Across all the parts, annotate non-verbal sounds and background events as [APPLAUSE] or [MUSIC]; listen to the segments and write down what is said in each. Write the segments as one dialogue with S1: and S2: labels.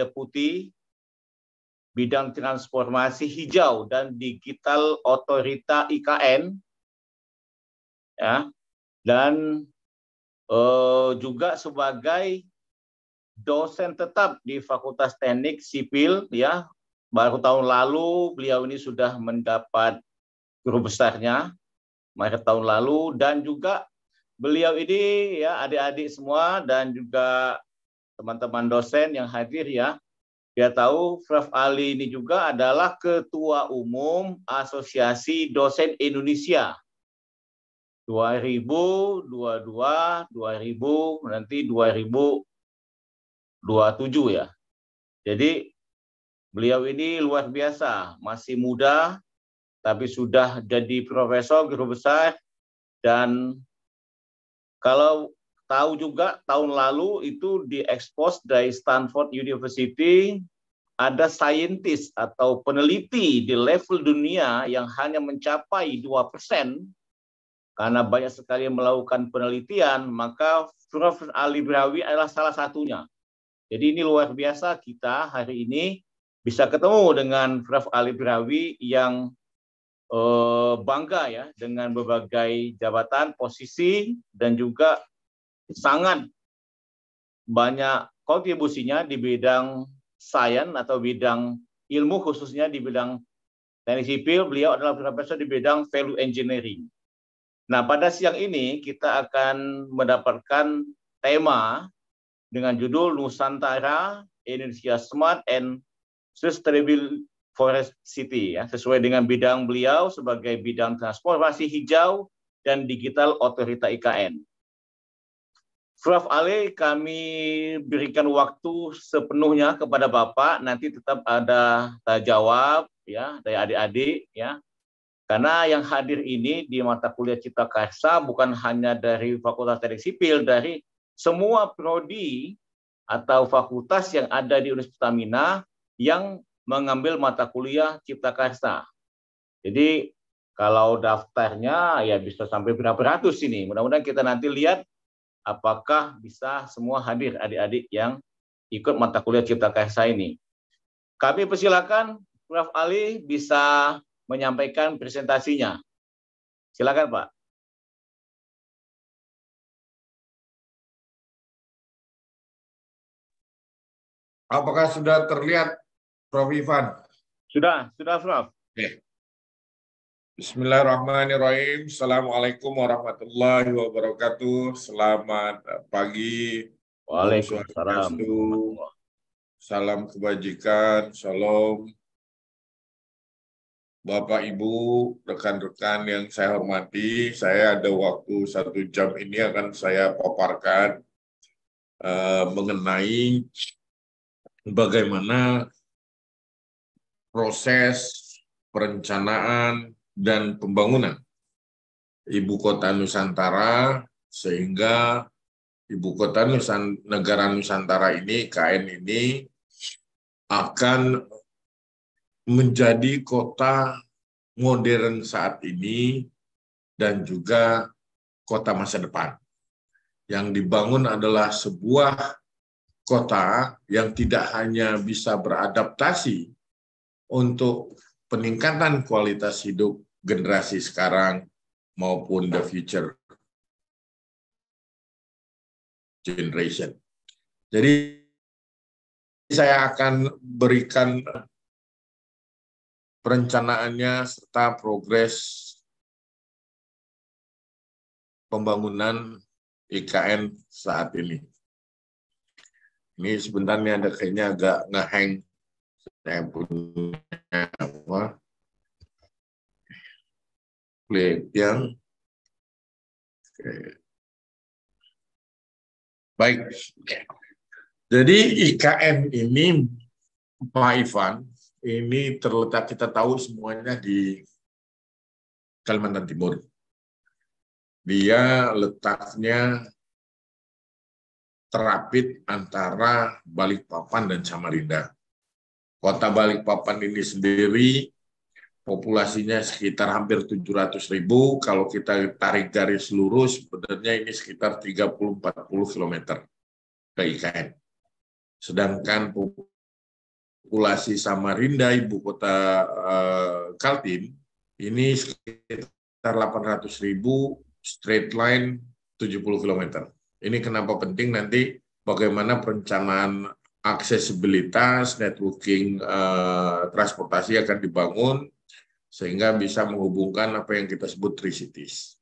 S1: Deputi Bidang Transformasi Hijau dan Digital Otorita IKN ya dan uh, juga sebagai dosen tetap di Fakultas Teknik Sipil ya baru tahun lalu beliau ini sudah mendapat guru besarnya Maret tahun lalu dan juga beliau ini ya adik-adik semua dan juga teman-teman dosen yang hadir ya. Dia tahu Prof. Ali ini juga adalah Ketua Umum Asosiasi Dosen Indonesia 2022, 2000, nanti 2027 ya. Jadi beliau ini luar biasa, masih muda, tapi sudah jadi profesor guru besar dan kalau tahu juga tahun lalu itu diekspos dari Stanford University ada saintis atau peneliti di level dunia yang hanya mencapai 2% karena banyak sekali yang melakukan penelitian, maka Prof. Ali Brawi adalah salah satunya. Jadi ini luar biasa kita hari ini bisa ketemu dengan Prof. Ali Brawi yang eh, bangga ya dengan berbagai jabatan, posisi, dan juga sangat banyak kontribusinya di bidang sains atau bidang ilmu khususnya di bidang teknik sipil. Beliau adalah profesor di bidang value engineering. Nah, pada siang ini kita akan mendapatkan tema dengan judul Nusantara Indonesia Smart and Sustainable Forest City ya, sesuai dengan bidang beliau sebagai bidang transformasi hijau dan digital otorita IKN. Prof. Ale, kami berikan waktu sepenuhnya kepada Bapak. Nanti tetap ada tanya jawab ya dari adik-adik ya. Karena yang hadir ini di mata kuliah Cipta Karsa bukan hanya dari Fakultas Teknik Sipil, dari semua prodi atau fakultas yang ada di Universitas Mina yang mengambil mata kuliah Cipta Karsa. Jadi kalau daftarnya ya bisa sampai berapa ratus ini. Mudah-mudahan kita nanti lihat apakah bisa semua hadir adik-adik yang ikut mata kuliah Cipta Karsa ini. Kami persilakan Prof. Ali bisa menyampaikan presentasinya. Silakan Pak.
S2: Apakah
S3: sudah terlihat Prof. Ivan? Sudah, sudah Prof. Oke. Bismillahirrahmanirrahim. Assalamualaikum warahmatullahi wabarakatuh. Selamat pagi. Waalaikumsalam. Salam kebajikan. Salam. Bapak, Ibu, rekan-rekan yang saya hormati, saya ada waktu satu jam ini akan saya paparkan uh, mengenai bagaimana proses perencanaan dan pembangunan ibu kota Nusantara sehingga ibu kota Nusan, negara Nusantara ini KN ini akan menjadi kota modern saat ini dan juga kota masa depan. Yang dibangun adalah sebuah kota yang tidak hanya bisa beradaptasi untuk peningkatan kualitas hidup generasi sekarang maupun the future
S2: generation. Jadi saya akan berikan perencanaannya serta progres pembangunan
S3: IKN saat ini. Ini sebenarnya ada kayaknya agak ngeheng. saya punya apa
S2: play Oke.
S3: Baik. Jadi IKM ini Pak Ivan, ini terletak kita tahu semuanya di Kalimantan Timur. Dia letaknya terapit antara Balikpapan dan Samarinda. Kota Balikpapan ini sendiri populasinya sekitar hampir 700 ribu, kalau kita tarik garis lurus, sebenarnya ini sekitar 30-40 km ke IKN. Sedangkan populasi Samarinda, ibu kota eh, Kaltim, ini sekitar 800 ribu, straight line 70 km. Ini kenapa penting nanti bagaimana perencanaan aksesibilitas, networking, eh, transportasi akan dibangun, sehingga bisa menghubungkan apa yang kita sebut trisitis.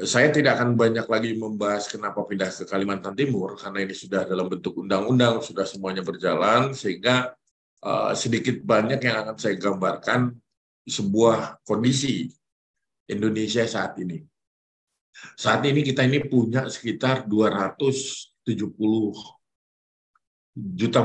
S3: Saya tidak akan banyak lagi membahas kenapa pindah ke Kalimantan Timur karena ini sudah dalam bentuk undang-undang sudah semuanya berjalan sehingga uh, sedikit banyak yang akan saya gambarkan sebuah kondisi Indonesia saat ini. Saat ini kita ini punya sekitar 270 juta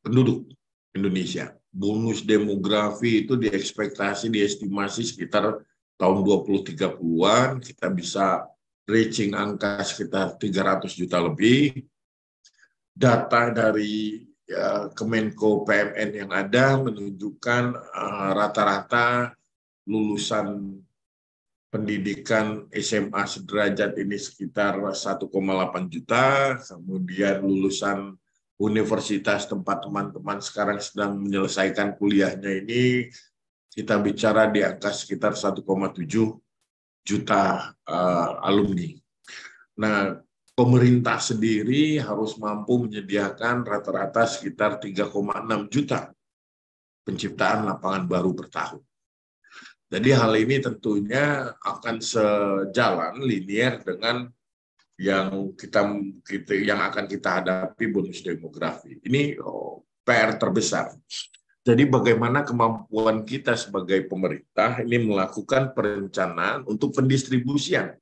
S3: penduduk Indonesia bonus demografi itu diekspektasi, diestimasi sekitar tahun puluh tiga an kita bisa reaching angka sekitar 300 juta lebih. Data dari ya, Kemenko PMN yang ada menunjukkan eh, rata-rata uh, lulusan pendidikan SMA sederajat ini sekitar 1,8 juta, kemudian lulusan universitas tempat teman-teman sekarang sedang menyelesaikan kuliahnya ini, kita bicara di angka sekitar 1,7 juta uh, alumni. Nah, pemerintah sendiri harus mampu menyediakan rata-rata sekitar 3,6 juta penciptaan lapangan baru per tahun. Jadi hal ini tentunya akan sejalan linier dengan yang kita, kita yang akan kita hadapi bonus demografi. Ini oh, PR terbesar. Jadi bagaimana kemampuan kita sebagai pemerintah ini melakukan perencanaan untuk pendistribusian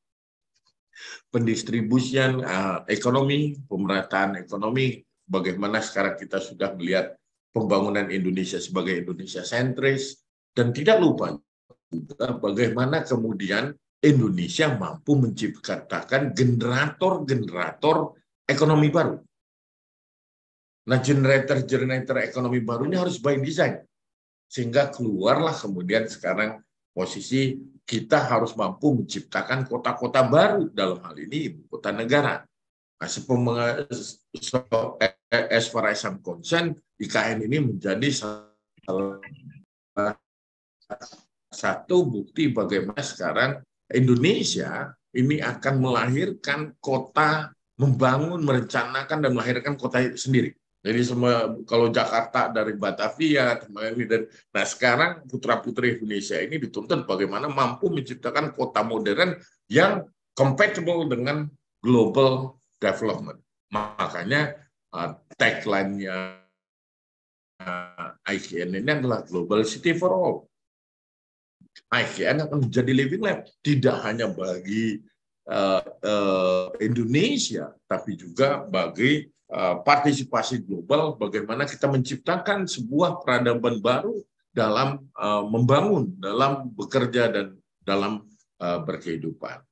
S3: pendistribusian uh, ekonomi, pemerataan ekonomi, bagaimana sekarang kita sudah melihat pembangunan Indonesia sebagai Indonesia sentris dan tidak lupa juga bagaimana kemudian Indonesia mampu menciptakan generator-generator ekonomi baru. Nah, generator-generator ekonomi baru ini harus by design. Sehingga keluarlah kemudian sekarang posisi kita harus mampu menciptakan kota-kota baru dalam hal ini ibu kota negara. Nah, so, eh, as far as I'm concerned, IKN ini menjadi salah satu bukti bagaimana sekarang Indonesia ini akan melahirkan kota membangun, merencanakan dan melahirkan kota sendiri. Jadi semua kalau Jakarta dari Batavia, ini dan nah sekarang putra putri Indonesia ini dituntut bagaimana mampu menciptakan kota modern yang compatible dengan global development. Makanya uh, tagline-nya uh, ICN ini adalah global city for all. ASEAN akan menjadi living lab tidak hanya bagi uh, uh, Indonesia tapi juga bagi uh, partisipasi global bagaimana kita menciptakan sebuah peradaban baru dalam uh, membangun dalam bekerja dan dalam uh, berkehidupan.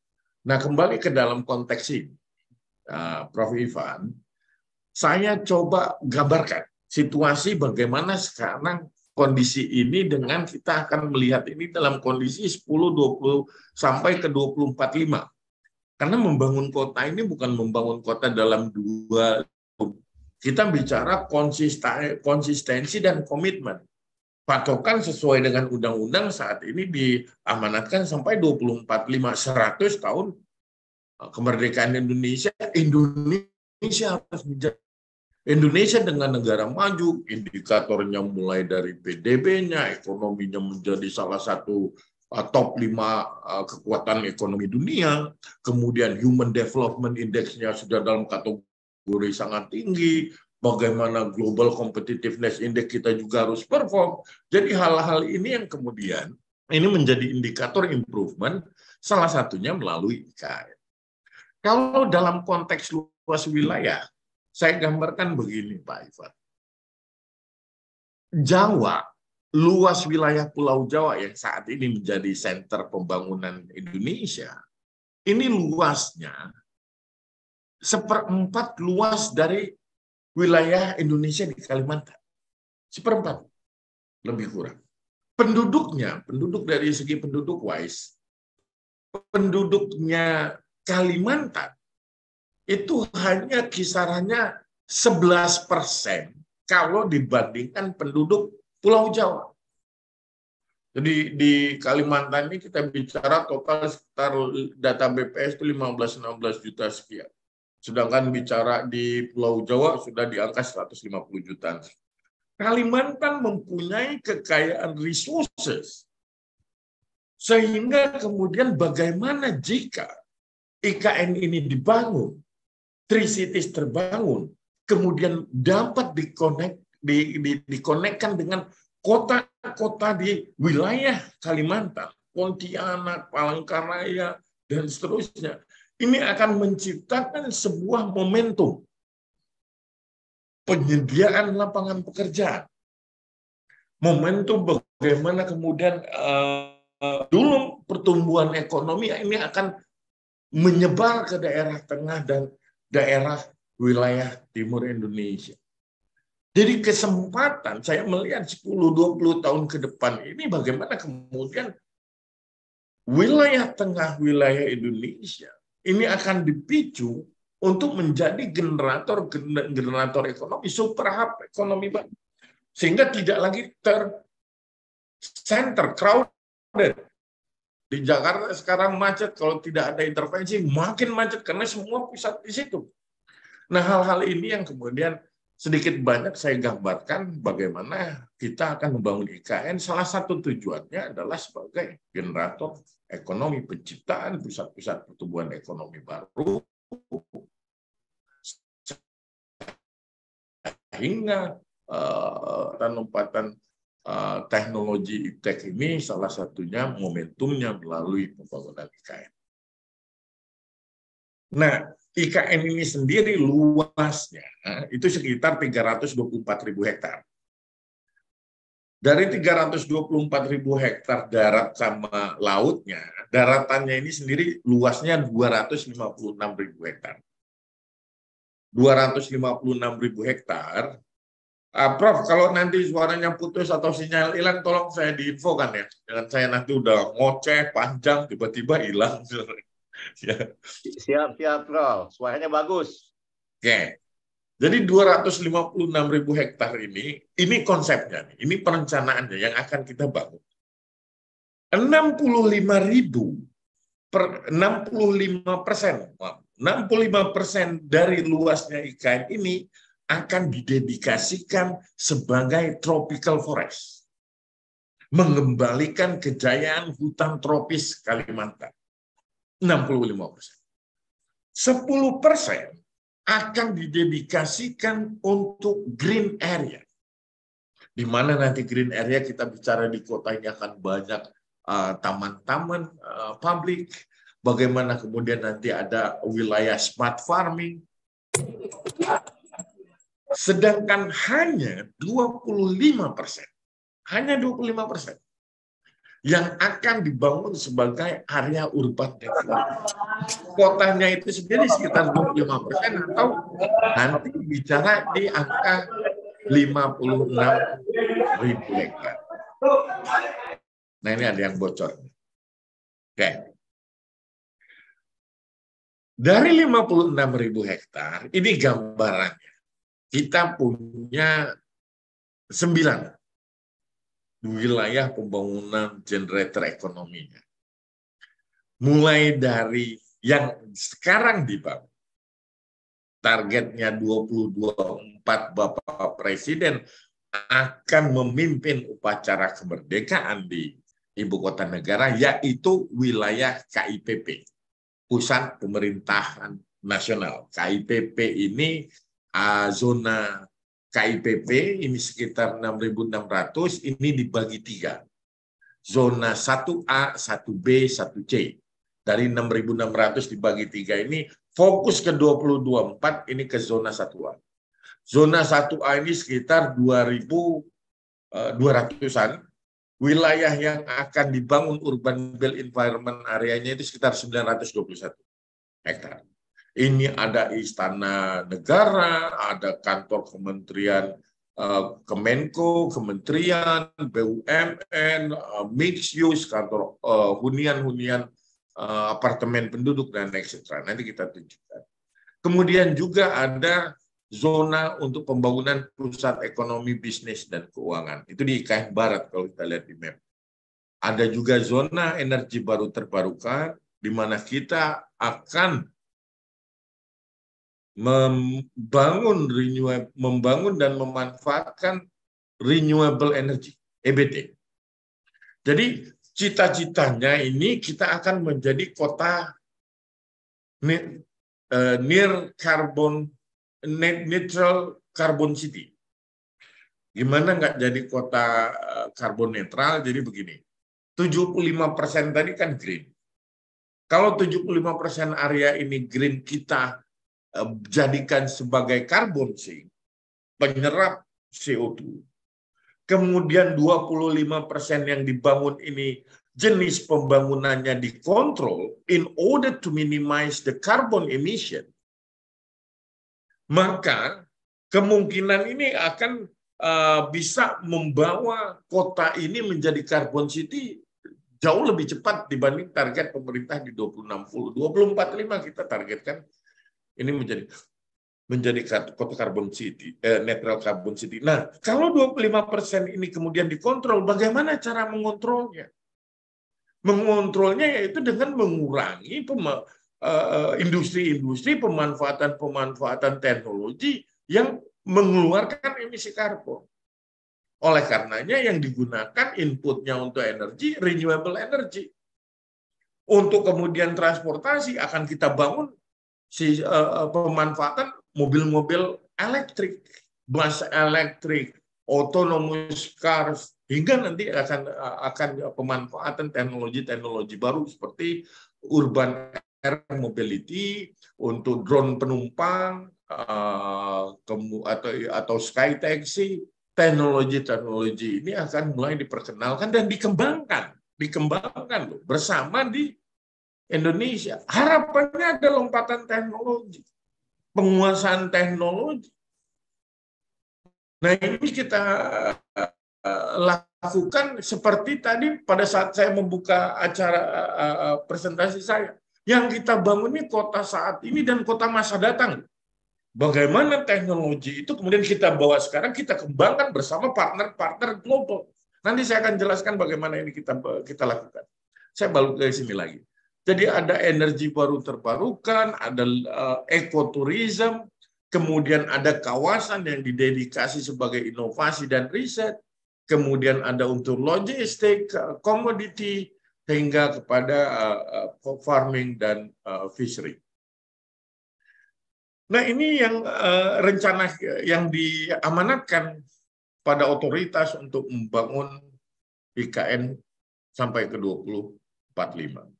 S3: Nah kembali ke dalam konteks ini, uh, Prof Ivan, saya coba gambarkan situasi bagaimana sekarang kondisi ini dengan kita akan melihat ini dalam kondisi 10, 20, sampai ke 24, 5. Karena membangun kota ini bukan membangun kota dalam dua, kita bicara konsistensi dan komitmen. Patokan sesuai dengan undang-undang saat ini diamanatkan sampai 24, 5, 100 tahun kemerdekaan Indonesia, Indonesia harus menjadi Indonesia dengan negara maju, indikatornya mulai dari PDB-nya, ekonominya menjadi salah satu uh, top lima uh, kekuatan ekonomi dunia, kemudian Human Development Index-nya sudah dalam kategori sangat tinggi, bagaimana Global Competitiveness Index kita juga harus perform. Jadi hal-hal ini yang kemudian ini menjadi indikator improvement, salah satunya melalui IKN. Kalau dalam konteks luas wilayah, saya gambarkan begini Pak Ivan. Jawa, luas wilayah Pulau Jawa yang saat ini menjadi center pembangunan Indonesia, ini luasnya seperempat luas dari wilayah Indonesia di Kalimantan. Seperempat, lebih kurang. Penduduknya, penduduk dari segi penduduk wise, penduduknya Kalimantan itu hanya kisarannya 11 persen kalau dibandingkan penduduk Pulau Jawa. Jadi di Kalimantan ini kita bicara total sekitar data BPS itu 15-16 juta sekian. Sedangkan bicara di Pulau Jawa sudah di angka 150 juta. Kalimantan mempunyai kekayaan resources. Sehingga kemudian bagaimana jika IKN ini dibangun, trisitis terbangun, kemudian dapat dikonek, di, di, dikonekkan dengan kota-kota di wilayah Kalimantan, Pontianak, Palangkaraya, dan seterusnya. Ini akan menciptakan sebuah momentum penyediaan lapangan pekerjaan. Momentum bagaimana kemudian uh, dulu pertumbuhan ekonomi ini akan menyebar ke daerah tengah dan daerah wilayah timur Indonesia. Jadi kesempatan saya melihat 10-20 tahun ke depan ini bagaimana kemudian wilayah tengah wilayah Indonesia ini akan dipicu untuk menjadi generator generator ekonomi super hub ekonomi sehingga tidak lagi ter center crowded di Jakarta sekarang macet, kalau tidak ada intervensi makin macet karena semua pusat di situ. Nah hal-hal ini yang kemudian sedikit banyak saya gambarkan bagaimana kita akan membangun IKN. Salah satu tujuannya adalah sebagai generator ekonomi penciptaan pusat-pusat pertumbuhan ekonomi baru. Sehingga lompatan eh, Eh, teknologi iptek ini salah satunya momentumnya melalui pembangunan IKN. Nah, IKN ini sendiri luasnya eh, itu sekitar 324 ribu hektar. Dari 324 ribu hektar darat sama lautnya, daratannya ini sendiri luasnya 256 ribu hektar. 256 ribu hektar Uh, Prof, kalau nanti suaranya putus atau sinyal hilang, tolong saya diinfokan ya. Jangan saya nanti udah ngoceh panjang, tiba-tiba hilang. siap [LAUGHS] ya. Siap, siap, Prof. Suaranya bagus. Oke. Okay. Jadi 256 ribu hektar ini, ini konsepnya, ini perencanaannya yang akan kita bangun. 65 ribu per 65 persen, 65 persen dari luasnya IKN ini akan didedikasikan sebagai tropical forest. Mengembalikan kejayaan hutan tropis Kalimantan. 65 persen. 10 persen akan didedikasikan untuk green area. Di mana nanti green area kita bicara di kota ini akan banyak taman eh, taman-taman uh, publik, bagaimana kemudian nanti ada wilayah smart farming, Sedangkan hanya 25 persen, hanya 25 persen yang akan dibangun sebagai area urban development. Kotanya itu sendiri sekitar 25 persen atau nanti bicara di angka 56 ribu hektar. Nah ini ada yang bocor. Oke.
S2: Okay. Dari 56
S3: ribu hektar, ini gambarannya kita punya sembilan wilayah pembangunan generator ekonominya. Mulai dari yang sekarang di dibangun, targetnya 2024 Bapak Presiden akan memimpin upacara kemerdekaan di ibu kota negara, yaitu wilayah KIPP, Pusat Pemerintahan Nasional. KIPP ini uh, zona KIPP ini sekitar 6.600 ini dibagi tiga zona 1A, 1B, 1C dari 6.600 dibagi tiga ini fokus ke 2024 ini ke zona 1A. Zona 1A ini sekitar 2.200-an. Eh, Wilayah yang akan dibangun urban built environment areanya itu sekitar 921 hektar. Ini ada istana negara, ada kantor kementerian eh, Kemenko, kementerian, BUMN, eh, mixed use, kantor eh, hunian-hunian apartemen penduduk, dan etc. Nanti kita tunjukkan. Kemudian juga ada zona untuk pembangunan pusat ekonomi, bisnis, dan keuangan. Itu di IKN Barat kalau kita lihat di map. Ada juga zona energi baru terbarukan, di mana kita akan membangun renewable, membangun dan memanfaatkan renewable energy (EBT). Jadi cita-citanya ini kita akan menjadi kota eh, near, carbon net neutral carbon city. Gimana nggak jadi kota eh, karbon netral? Jadi begini, 75% tadi kan green. Kalau 75% area ini green kita Eh, jadikan sebagai karbon sink, penyerap CO2. Kemudian 25% yang dibangun ini jenis pembangunannya dikontrol in order to minimize the carbon emission. Maka kemungkinan ini akan uh, bisa membawa kota ini menjadi carbon city jauh lebih cepat dibanding target pemerintah di 2060. 2045 kita targetkan ini menjadi menjadi kota karbon city, eh, netral karbon city. Nah, kalau 25% ini kemudian dikontrol, bagaimana cara mengontrolnya? Mengontrolnya yaitu dengan mengurangi pema, eh, eh, industri-industri pemanfaatan-pemanfaatan teknologi yang mengeluarkan emisi karbon. Oleh karenanya yang digunakan inputnya untuk energi, renewable energy. Untuk kemudian transportasi akan kita bangun si uh, pemanfaatan mobil-mobil elektrik, bus elektrik, autonomous cars, hingga nanti akan eh, akan pemanfaatan teknologi-teknologi baru seperti urban air mobility untuk drone penumpang uh, atau atau sky taxi teknologi-teknologi ini akan mulai diperkenalkan dan dikembangkan dikembangkan loh bersama di Indonesia. Harapannya ada lompatan teknologi, penguasaan teknologi. Nah ini kita eh, lakukan seperti tadi pada saat saya membuka acara eh, eh, presentasi saya. Yang kita bangun ini kota saat ini dan kota masa datang. Bagaimana teknologi itu kemudian kita bawa sekarang, kita kembangkan bersama partner-partner global. Nanti saya akan jelaskan bagaimana ini kita kita lakukan. Saya balik ke sini lagi. Jadi ada energi baru terbarukan, ada uh, ekoturism, kemudian ada kawasan yang didedikasi sebagai inovasi dan riset, kemudian ada untuk logistik, eh, komoditi, hingga kepada uh, farming dan uh, fishery. Nah ini yang uh, rencana yang diamanatkan pada otoritas untuk membangun IKN sampai ke 2045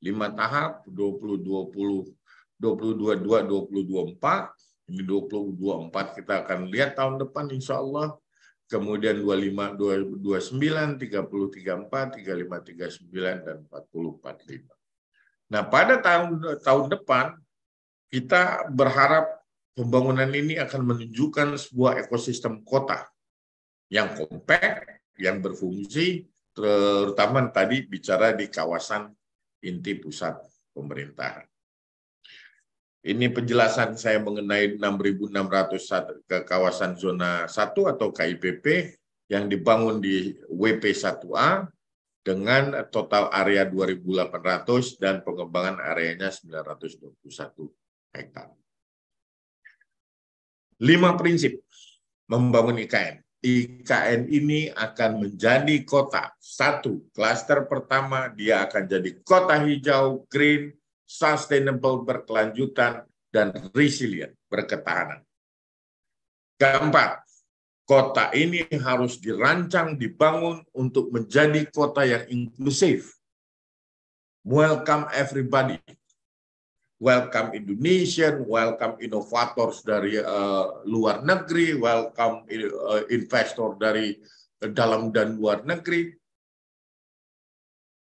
S3: lima tahap 2020 2022 2024 ini 2024 kita akan lihat tahun depan insya Allah kemudian 25 29 30 34 35 39 dan 40 45 nah pada tahun tahun depan kita berharap pembangunan ini akan menunjukkan sebuah ekosistem kota yang kompak yang berfungsi terutama tadi bicara di kawasan inti pusat pemerintahan. Ini penjelasan saya mengenai 6.600 ke kawasan zona 1 atau KIPP yang dibangun di WP1A dengan total area 2.800 dan pengembangan areanya 921 hektar. Lima prinsip membangun IKN. IKN ini akan menjadi kota. Satu, klaster pertama dia akan jadi kota hijau, green, sustainable, berkelanjutan, dan resilient, berketahanan. Keempat, kota ini harus dirancang, dibangun untuk menjadi kota yang inklusif. Welcome everybody, welcome Indonesian, welcome inovators dari uh, luar negeri, welcome uh, investor dari uh, dalam dan luar negeri.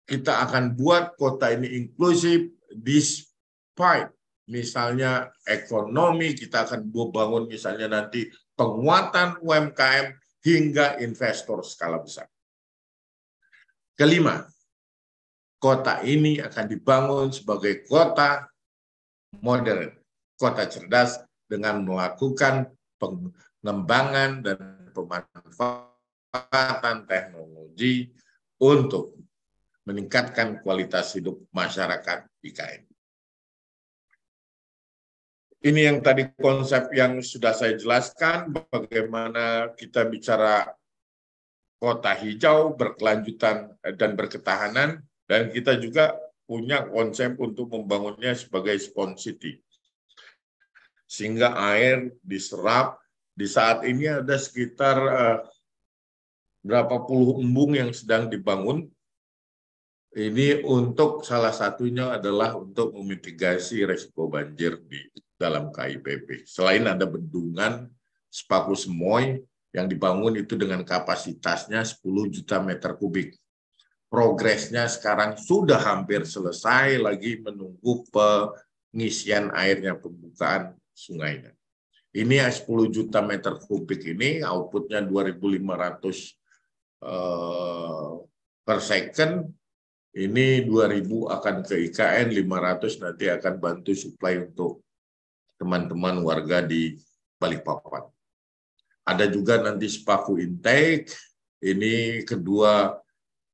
S3: Kita akan buat kota ini inklusif despite misalnya ekonomi, kita akan bangun misalnya nanti penguatan UMKM hingga investor skala besar. Kelima, kota ini akan dibangun sebagai kota modern, kota cerdas dengan melakukan pengembangan dan pemanfaatan teknologi untuk meningkatkan kualitas hidup masyarakat IKN. Ini yang tadi konsep yang sudah saya jelaskan, bagaimana kita bicara kota hijau, berkelanjutan, eh, dan berketahanan, dan kita juga punya konsep untuk membangunnya sebagai sponge city. Sehingga air diserap, di saat ini ada sekitar eh, berapa puluh embung yang sedang dibangun. Ini untuk salah satunya adalah untuk memitigasi resiko banjir di dalam KIPP. Selain ada bendungan, Spaku Semoy, yang dibangun itu dengan kapasitasnya 10 juta meter kubik progresnya sekarang sudah hampir selesai lagi menunggu pengisian airnya pembukaan sungainya. Ini 10 juta meter kubik ini outputnya 2.500 eh, per second. Ini 2.000 akan ke IKN, 500 nanti akan bantu supply untuk teman-teman warga di Balikpapan. Ada juga nanti Spaku Intake, ini kedua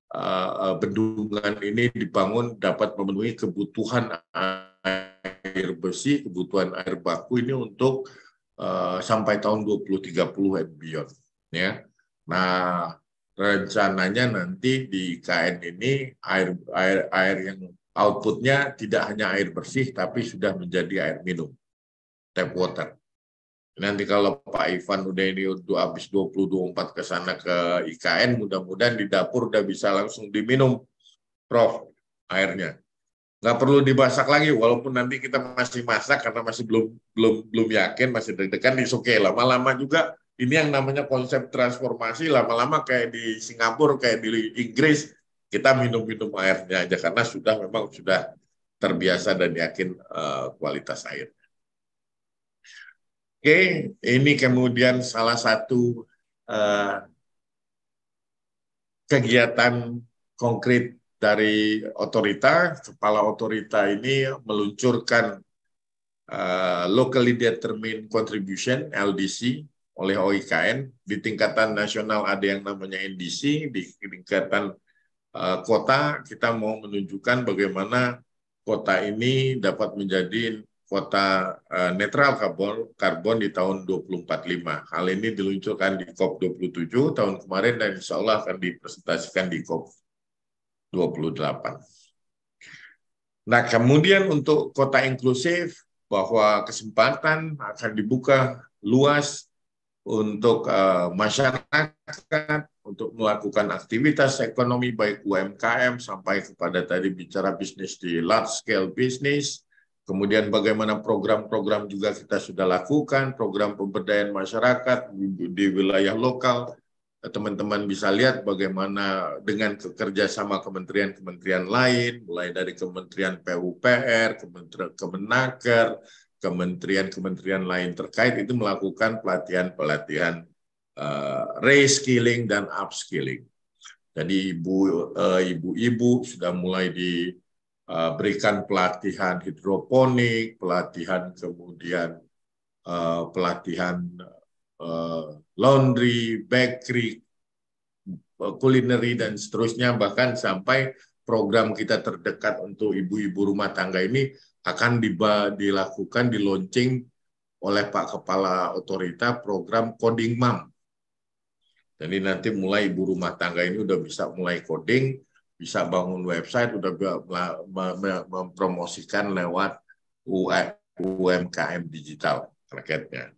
S3: Eh, eh, bendungan ini dibangun dapat memenuhi kebutuhan air bersih, kebutuhan air baku ini untuk eh, sampai tahun 2030 and beyond. Ya. Nah, rencananya nanti di KN ini air air air yang outputnya tidak hanya air bersih tapi sudah menjadi air minum tap water Nanti kalau Pak Ivan udah ini udah habis 2024 ke sana ke IKN, mudah-mudahan di dapur udah bisa langsung diminum, Prof, airnya. Nggak perlu dimasak lagi, walaupun nanti kita masih masak karena masih belum belum belum yakin, masih deg-degan, oke okay. lama-lama juga ini yang namanya konsep transformasi lama-lama kayak di Singapura, kayak di Inggris, kita minum-minum airnya aja karena sudah memang sudah terbiasa dan yakin uh, kualitas airnya. Oke, ini kemudian salah satu uh, kegiatan konkret dari otorita. Kepala otorita ini meluncurkan uh, Locally Determined Contribution, LDC, oleh OIKN. Di tingkatan nasional ada yang namanya NDC, di tingkatan uh, kota kita mau menunjukkan bagaimana kota ini dapat menjadi kota eh, netral karbon karbon di tahun 2045. Hal ini diluncurkan di COP27 tahun kemarin dan insya Allah akan dipresentasikan di COP28. Nah, kemudian untuk kota inklusif, bahwa kesempatan akan dibuka luas untuk eh, masyarakat untuk melakukan aktivitas ekonomi baik UMKM sampai kepada tadi bicara bisnis di large scale business Kemudian bagaimana program-program juga kita sudah lakukan, program pemberdayaan masyarakat di, wilayah lokal. Teman-teman bisa lihat bagaimana dengan kerja sama kementerian-kementerian lain, mulai dari Kementerian PUPR, Kementerian Kemenaker, kementerian-kementerian lain terkait itu melakukan pelatihan-pelatihan uh, reskilling dan upskilling. Jadi ibu eh, ibu-ibu sudah mulai di Eh, berikan pelatihan hidroponik, pelatihan kemudian eh, pelatihan eh, laundry, bakery, kulineri dan seterusnya bahkan sampai program kita terdekat untuk ibu-ibu rumah tangga ini akan dilakukan di launching oleh Pak Kepala Otorita program coding mam. Jadi nanti mulai ibu rumah tangga ini udah bisa mulai coding bisa bangun website, udah mempromosikan lewat UMKM digital marketnya.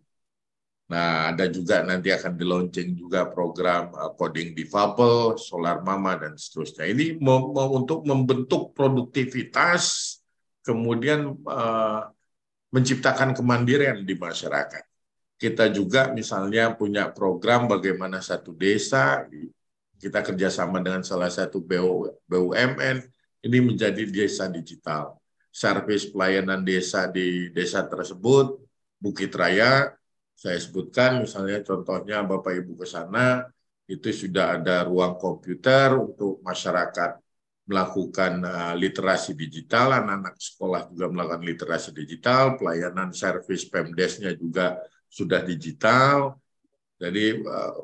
S3: Nah, ada juga nanti akan di juga program coding uh, coding difabel, solar mama dan seterusnya. Ini untuk membentuk produktivitas, kemudian uh, menciptakan kemandirian di masyarakat. Kita juga misalnya punya program bagaimana satu desa kita kerjasama dengan salah satu BUMN, ini menjadi desa digital. Servis pelayanan desa di desa tersebut, Bukit Raya, saya sebutkan misalnya contohnya Bapak Ibu ke sana, itu sudah ada ruang komputer untuk masyarakat melakukan eh, literasi digital, anak-anak sekolah juga melakukan literasi digital, pelayanan servis Pemdesnya juga sudah digital. Jadi eh,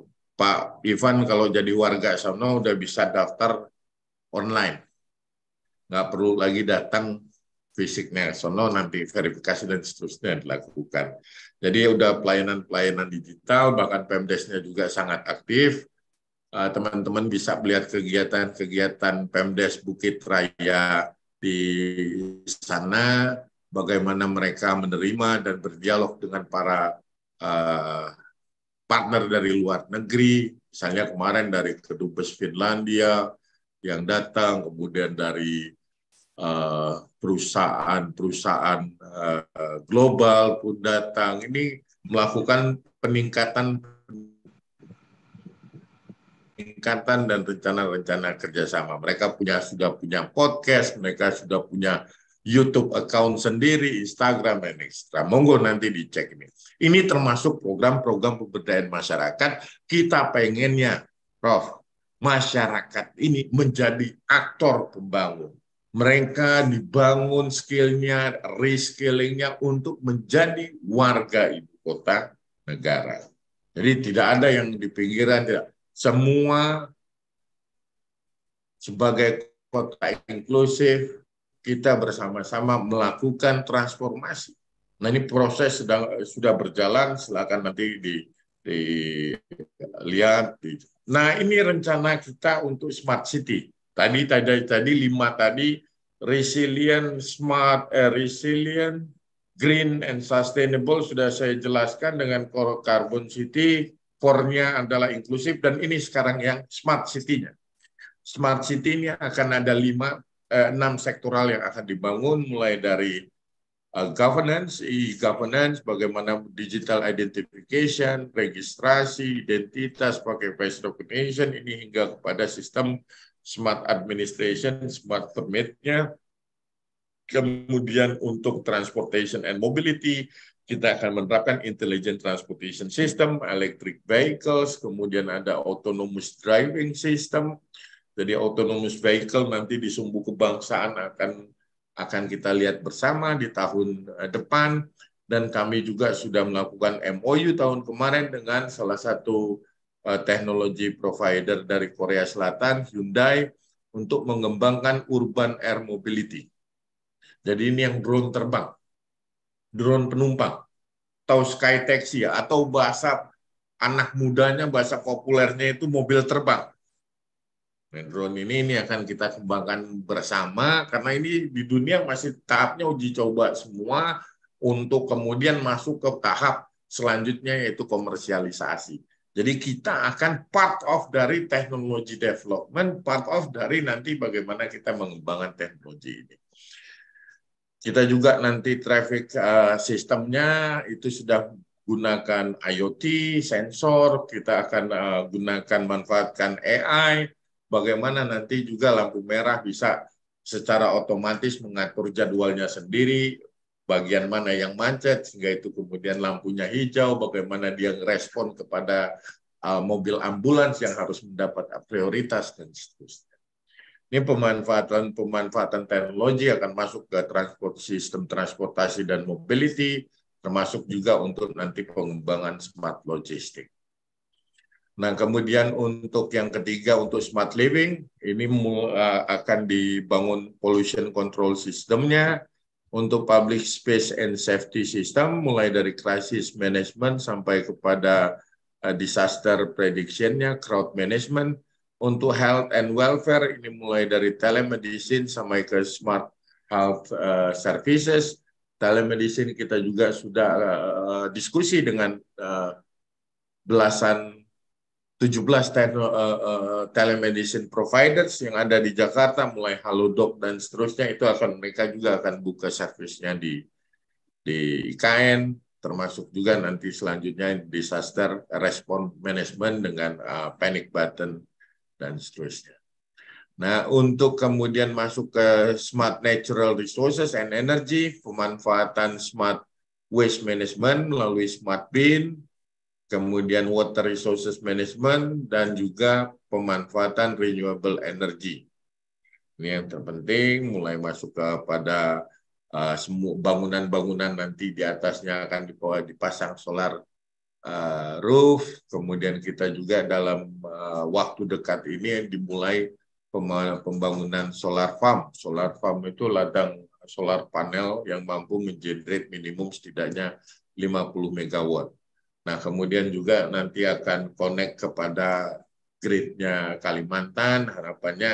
S3: Pak Ivan kalau jadi warga sana udah bisa daftar online. Nggak perlu lagi datang fisiknya sono nanti verifikasi dan seterusnya dilakukan. Jadi udah pelayanan-pelayanan digital bahkan Pemdesnya juga sangat aktif. Eh, teman-teman bisa melihat kegiatan-kegiatan Pemdes Bukit Raya di sana, bagaimana mereka menerima dan berdialog dengan para uh, partner dari luar negeri, misalnya kemarin dari Kedubes Finlandia yang datang, kemudian dari perusahaan-perusahaan eh, global pun datang. Ini melakukan peningkatan peningkatan dan rencana-rencana kerjasama. Mereka punya sudah punya podcast, mereka sudah punya YouTube account sendiri, Instagram dan Instagram. Monggo nanti dicek ini. Ini termasuk program-program pemberdayaan masyarakat. Kita pengennya, Prof, masyarakat ini menjadi aktor pembangun. Mereka dibangun skillnya, reskillingnya untuk menjadi warga ibu kota negara. Jadi tidak ada yang di pinggiran, tidak. Semua sebagai kota inklusif, kita bersama-sama melakukan transformasi. Nah ini proses sedang, sudah berjalan, silakan nanti dilihat. Di, nah ini rencana kita untuk smart city. Tadi tadi tadi lima tadi resilient, smart, eh, resilient, green and sustainable sudah saya jelaskan dengan carbon city. Core-nya adalah inklusif dan ini sekarang yang smart city-nya. Smart city ini akan ada lima, eh, enam sektoral yang akan dibangun mulai dari Uh, governance, e-governance, bagaimana digital identification, registrasi, identitas pakai face recognition ini hingga kepada sistem smart administration, smart permitnya. Kemudian untuk transportation and mobility, kita akan menerapkan intelligent transportation system, electric vehicles, kemudian ada autonomous driving system. Jadi autonomous vehicle nanti di sumbu kebangsaan akan akan kita lihat bersama di tahun eh, depan dan kami juga sudah melakukan MOU tahun kemarin dengan salah satu eh, teknologi provider dari Korea Selatan Hyundai untuk mengembangkan urban air mobility. Jadi ini yang drone terbang, drone penumpang, atau sky taxi atau bahasa anak mudanya bahasa populernya itu mobil terbang. Main drone ini ini akan kita kembangkan bersama karena ini di dunia masih tahapnya uji coba semua untuk kemudian masuk ke tahap selanjutnya yaitu komersialisasi. Jadi kita akan part of dari teknologi development, part of dari nanti bagaimana kita mengembangkan teknologi ini. Kita juga nanti traffic uh, sistemnya itu sudah gunakan IoT, sensor, kita akan uh, gunakan manfaatkan AI, bagaimana nanti juga lampu merah bisa secara otomatis mengatur jadwalnya sendiri, bagian mana yang macet sehingga itu kemudian lampunya hijau, bagaimana dia respon kepada uh, mobil ambulans yang harus mendapat prioritas dan seterusnya. Ini pemanfaatan pemanfaatan teknologi akan masuk ke transport sistem transportasi dan mobility, termasuk juga untuk nanti pengembangan smart logistik. Nah, kemudian untuk yang ketiga untuk smart living ini eh, akan dibangun pollution control sistemnya untuk public space and safety system mulai dari crisis management sampai kepada eh, disaster prediction-nya, crowd management untuk health and welfare ini mulai dari telemedicine sampai ke smart health eh, services. Telemedicine kita juga sudah diskusi dengan belasan 17 tele, uh, uh, telemedicine providers yang ada di Jakarta mulai Halodoc dan seterusnya itu akan mereka juga akan buka servisnya di di IKN termasuk juga nanti selanjutnya disaster response management dengan uh, panic button dan seterusnya. Nah, untuk kemudian masuk ke smart natural resources and energy, pemanfaatan smart waste management melalui smart bin, kemudian water resources management, dan juga pemanfaatan renewable energy. Ini yang terpenting, mulai masuk kepada uh, eh, semua bangunan-bangunan nanti di atasnya akan dipasang solar uh, roof. Kemudian kita juga dalam uh, waktu dekat ini dimulai pembangunan solar farm. Solar farm itu ladang solar panel yang mampu mengenerate minimum setidaknya 50 megawatt. Nah, kemudian juga nanti akan connect kepada gridnya Kalimantan, harapannya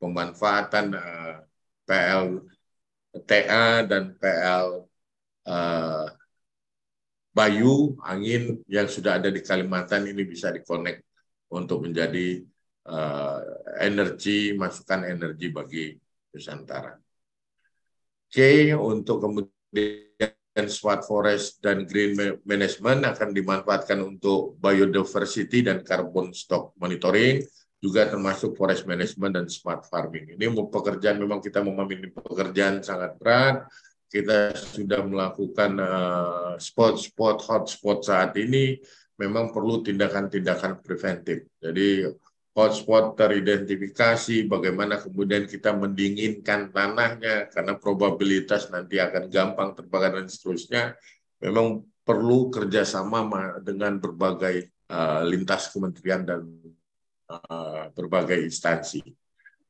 S3: pemanfaatan eh, PLTA dan PL eh, bayu angin yang sudah ada di Kalimantan ini bisa dikonek untuk menjadi eh, energi masukan energi bagi Nusantara. Oke, untuk kemudian dan smart Forest dan Green Management akan dimanfaatkan untuk biodiversity dan carbon stock monitoring, juga termasuk forest management dan smart farming. Ini pekerjaan memang kita memiliki pekerjaan sangat berat. Kita sudah melakukan spot-spot eh, uh, hotspot saat ini memang perlu tindakan-tindakan preventif. Jadi hotspot teridentifikasi, bagaimana kemudian kita mendinginkan tanahnya karena probabilitas nanti akan gampang terbakar dan seterusnya. Memang perlu kerjasama dengan berbagai uh, lintas kementerian dan uh, berbagai instansi.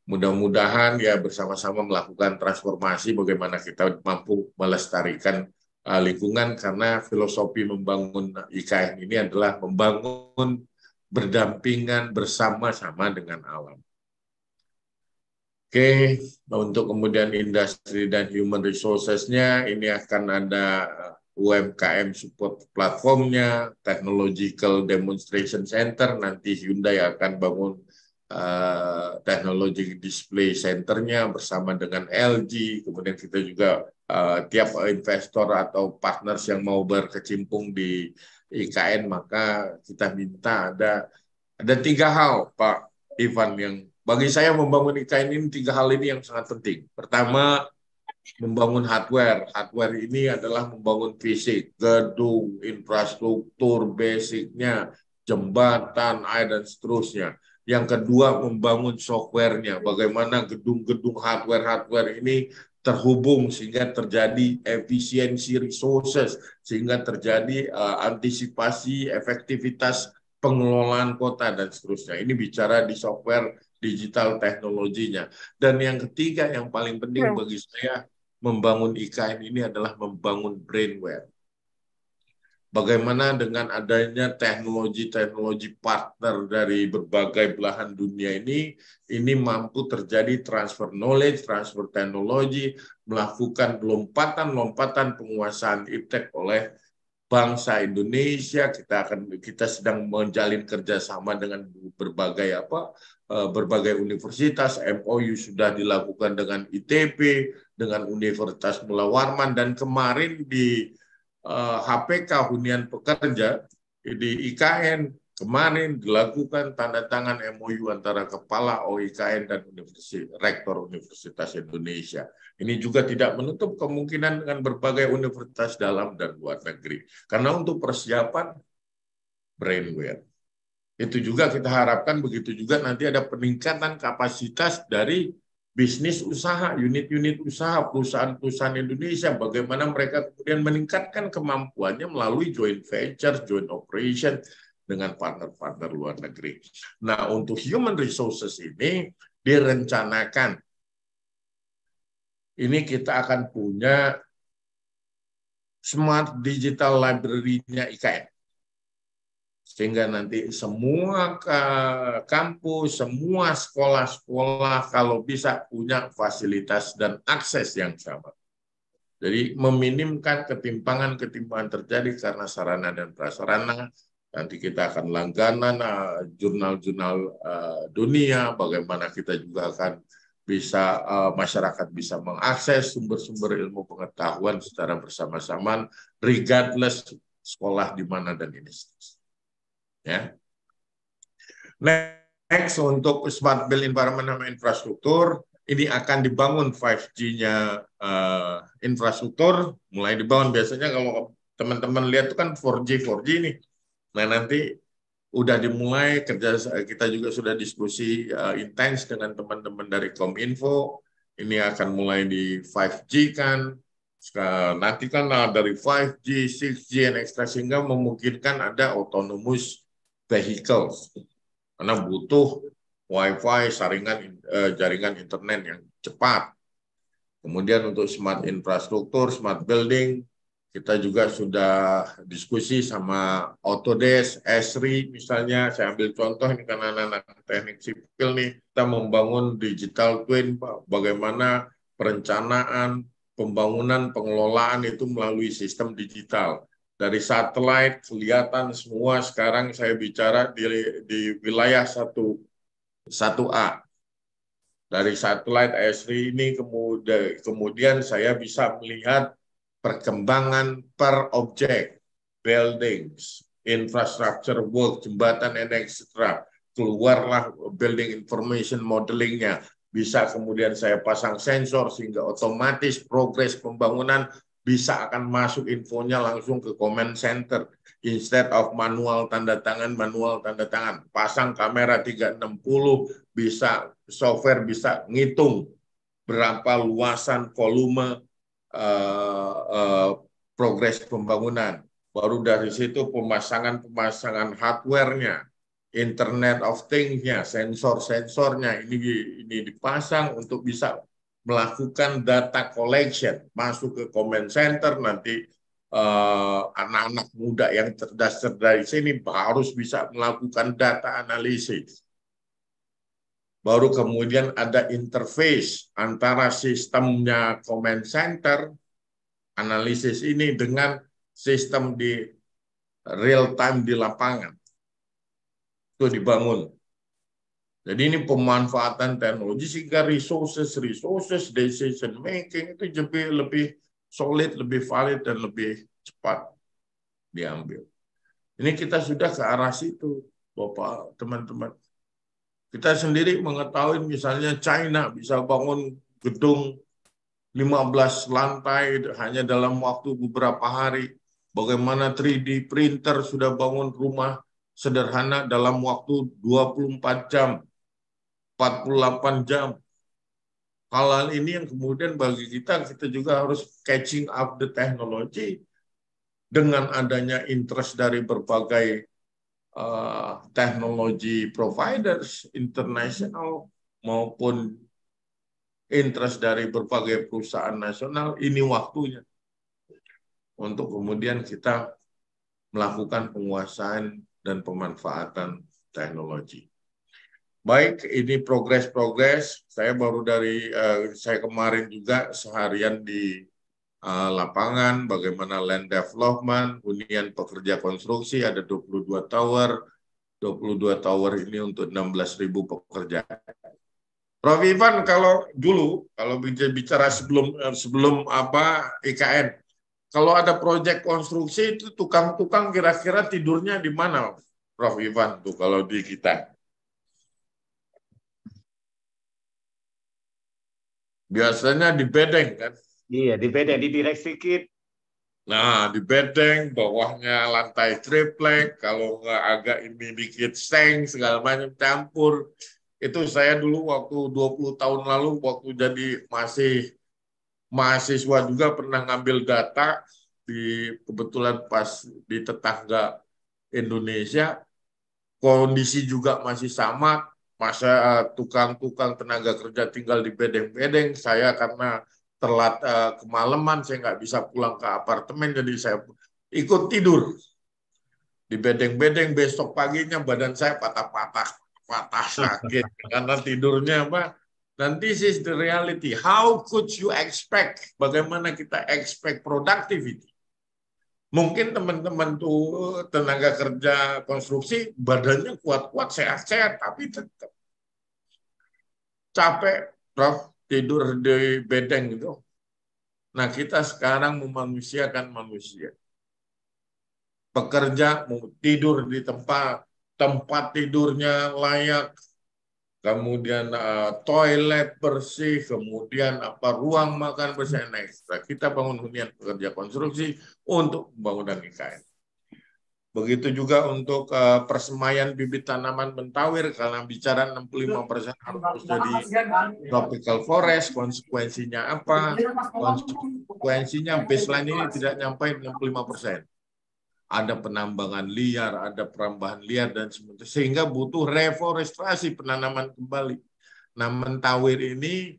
S3: Mudah-mudahan ya bersama-sama melakukan transformasi bagaimana kita mampu melestarikan uh, lingkungan karena filosofi membangun IKN ini adalah membangun berdampingan bersama-sama dengan alam. Oke, untuk kemudian industri dan human resources-nya, ini akan ada UMKM uh, support platformnya, technological demonstration center, nanti Hyundai akan bangun uh, technology display center-nya bersama dengan LG, kemudian kita juga uh, tiap investor atau partners yang mau berkecimpung di IKN maka kita minta ada ada tiga hal Pak Ivan yang bagi saya membangun IKN ini tiga hal ini yang sangat penting. Pertama membangun hardware. Hardware ini adalah membangun fisik, gedung, infrastruktur basicnya, jembatan, air dan seterusnya. Yang kedua membangun softwarenya. Bagaimana gedung-gedung hardware-hardware ini terhubung sehingga terjadi efisiensi resources sehingga terjadi uh, antisipasi efektivitas pengelolaan kota dan seterusnya. Ini bicara di software digital teknologinya. Dan yang ketiga yang paling penting hmm. bagi saya membangun IKN ini adalah membangun brainware bagaimana dengan adanya teknologi-teknologi partner dari berbagai belahan dunia ini, ini mampu terjadi transfer knowledge, transfer teknologi, melakukan lompatan-lompatan penguasaan iptek oleh bangsa Indonesia kita akan kita sedang menjalin kerjasama dengan berbagai apa eh, berbagai universitas MOU sudah dilakukan dengan ITB dengan Universitas Mula Warman dan kemarin di eh, HPK hunian pekerja di IKN kemarin dilakukan tanda tangan MOU antara kepala OIKN dan Universitas Rektor Universitas Indonesia. Ini juga tidak menutup kemungkinan dengan berbagai universitas dalam dan luar negeri. Karena untuk persiapan brainware. Itu juga kita harapkan begitu juga nanti ada peningkatan kapasitas dari bisnis usaha, unit-unit usaha, perusahaan-perusahaan Indonesia, bagaimana mereka kemudian meningkatkan kemampuannya melalui joint venture, joint operation dengan partner-partner luar negeri. Nah, untuk human resources ini direncanakan ini kita akan punya smart digital library-nya IKN sehingga nanti semua kampus, semua sekolah-sekolah kalau bisa punya fasilitas dan akses yang sama. Jadi meminimkan ketimpangan-ketimpangan terjadi karena sarana dan prasarana. Nanti kita akan langganan eh, jurnal-jurnal uh, dunia, bagaimana kita juga akan bisa uh, masyarakat bisa mengakses sumber-sumber ilmu pengetahuan secara bersama-sama, regardless sekolah di mana dan ini. Ya. Next untuk smart build environment sama infrastruktur, ini akan dibangun 5G-nya uh, eh, infrastruktur, mulai dibangun. Biasanya kalau teman-teman lihat itu kan 4G, 4G ini, Nah nanti udah dimulai kerja kita juga sudah diskusi uh, intens dengan teman-teman dari Kominfo. Ini akan mulai di 5G kan. Nanti kan dari 5G, 6G, dan ekstra sehingga memungkinkan ada autonomous vehicles karena butuh wifi saringan eh, jaringan internet yang cepat kemudian untuk smart infrastruktur smart building kita juga sudah diskusi sama Autodesk, Esri misalnya, saya ambil contoh ini karena anak-anak teknik sipil nih, kita membangun digital twin, Pak, bagaimana perencanaan, pembangunan, pengelolaan itu melalui sistem digital dari satelit kelihatan semua sekarang saya bicara di, di wilayah 1 1A dari satelit ASRI ini kemudian kemudian saya bisa melihat perkembangan per objek buildings infrastructure work jembatan and etc keluarlah building information modelingnya bisa kemudian saya pasang sensor sehingga otomatis progres pembangunan bisa akan masuk infonya langsung ke comment center instead of manual tanda tangan manual tanda tangan pasang kamera 360 bisa software bisa ngitung berapa luasan volume uh, uh, progres pembangunan baru dari situ pemasangan pemasangan hardwarenya Internet of thingsnya sensor-sensornya ini ini dipasang untuk bisa melakukan data collection, masuk ke comment center nanti eh, anak-anak uh, muda yang cerdas-cerdas dari sini harus bisa melakukan data analisis. Baru kemudian ada interface antara sistemnya comment center analisis ini dengan sistem di real time di lapangan. Itu dibangun. Jadi ini pemanfaatan teknologi sehingga resources, resources, decision making itu jadi lebih solid, lebih valid, dan lebih cepat diambil. Ini kita sudah ke arah situ, Bapak, teman-teman. Kita sendiri mengetahui misalnya China bisa bangun gedung 15 lantai hanya dalam waktu beberapa hari. Bagaimana 3D printer sudah bangun rumah sederhana dalam waktu 24 jam. 48 jam. Hal-hal ini yang kemudian bagi kita, kita juga harus catching up the technology dengan adanya interest dari berbagai uh, eh, teknologi providers internasional maupun interest dari berbagai perusahaan nasional, ini waktunya untuk kemudian kita melakukan penguasaan dan pemanfaatan teknologi. Baik, ini progres-progres. Saya baru dari uh, saya kemarin juga seharian di uh, lapangan bagaimana land development, hunian pekerja konstruksi ada 22 tower. 22 tower ini untuk 16.000 pekerja. Prof Ivan kalau dulu kalau bicara sebelum eh, sebelum apa IKN kalau ada proyek konstruksi itu tukang-tukang kira-kira tidurnya di mana Prof Ivan tuh kalau di kita? Biasanya di bedeng kan? Iya, di bedeng, di direct sedikit. Nah, di bedeng, bawahnya lantai triplek, kalau nggak agak ini dikit seng, segala macam campur. Itu saya dulu waktu 20 tahun lalu, waktu jadi masih mahasiswa juga pernah ngambil data di kebetulan pas di tetangga Indonesia, kondisi juga masih sama, masa eh, tukang-tukang tenaga kerja tinggal di bedeng-bedeng saya karena telat uh, kemalaman saya nggak bisa pulang ke apartemen jadi saya ikut tidur di bedeng-bedeng besok paginya badan saya patah-patah patah sakit [LAUGHS] karena tidurnya apa dan this is the reality how could you expect bagaimana kita expect productivity Mungkin teman-teman tuh tenaga kerja konstruksi badannya kuat-kuat, sehat-sehat, tapi tetap capek, Prof, tidur di bedeng gitu. Nah, kita sekarang memanusiakan manusia. Pekerja mau tidur di tempat, tempat tidurnya layak, kemudian uh, toilet bersih, kemudian apa ruang makan bersih dan ekstra. Kita bangun hunian pekerja konstruksi untuk pembangunan IKN. Begitu juga untuk uh, eh, persemaian bibit tanaman mentawir karena bicara 65 persen harus jadi tropical forest, konsekuensinya apa? Konsekuensinya baseline ini tidak nyampe 65 persen ada penambangan liar, ada perambahan liar dan sebagainya sehingga butuh reforestasi penanaman kembali. Nah, Mentawir ini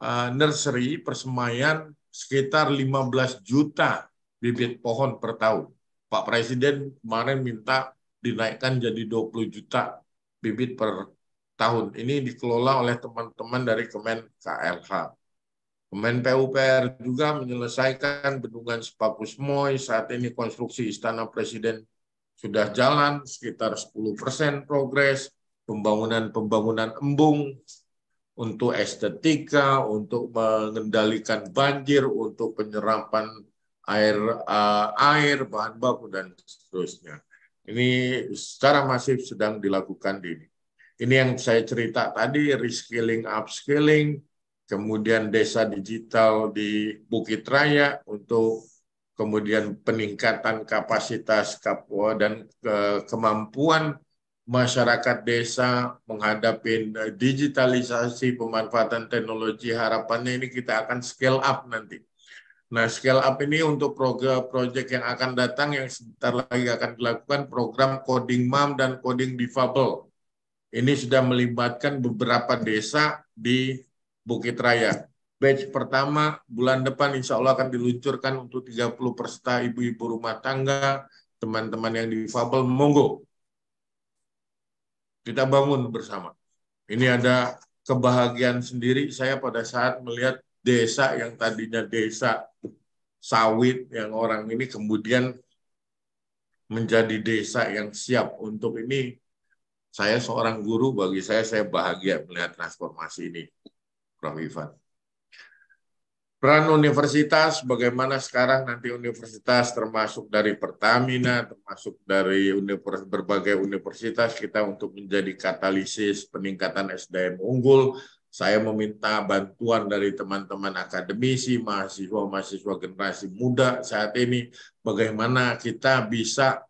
S3: uh, nursery persemaian sekitar 15 juta bibit pohon per tahun. Pak Presiden kemarin minta dinaikkan jadi 20 juta bibit per tahun. Ini dikelola oleh teman-teman dari Kemen KLH. Kemen PUPR juga menyelesaikan bendungan Sepakus Moy. Saat ini konstruksi Istana Presiden sudah jalan, sekitar 10 persen progres. Pembangunan-pembangunan embung untuk estetika, untuk mengendalikan banjir, untuk penyerapan air, uh, air bahan baku, dan seterusnya. Ini secara masif sedang dilakukan di ini. Ini yang saya cerita tadi, reskilling, upskilling, kemudian desa digital di Bukit Raya untuk kemudian peningkatan kapasitas kapua dan ke kemampuan masyarakat desa menghadapi e, digitalisasi pemanfaatan teknologi harapannya ini kita akan scale up nanti. Nah, scale up ini untuk program proyek yang akan datang yang sebentar lagi akan dilakukan program coding MAM dan coding difabel. Ini sudah melibatkan beberapa desa di Bukit Raya. Batch pertama bulan depan insya Allah akan diluncurkan untuk 30 peserta ibu-ibu rumah tangga, teman-teman yang difabel, monggo. Kita bangun bersama. Ini ada kebahagiaan sendiri saya pada saat melihat desa yang tadinya desa sawit yang orang ini kemudian menjadi desa yang siap untuk ini. Saya seorang guru, bagi saya saya bahagia melihat transformasi ini. Prof. Ivan. Peran universitas, bagaimana sekarang nanti universitas termasuk dari Pertamina, termasuk dari univers berbagai universitas kita untuk menjadi katalisis peningkatan SDM unggul. Saya meminta bantuan dari teman-teman akademisi, mahasiswa-mahasiswa generasi muda saat ini, bagaimana kita bisa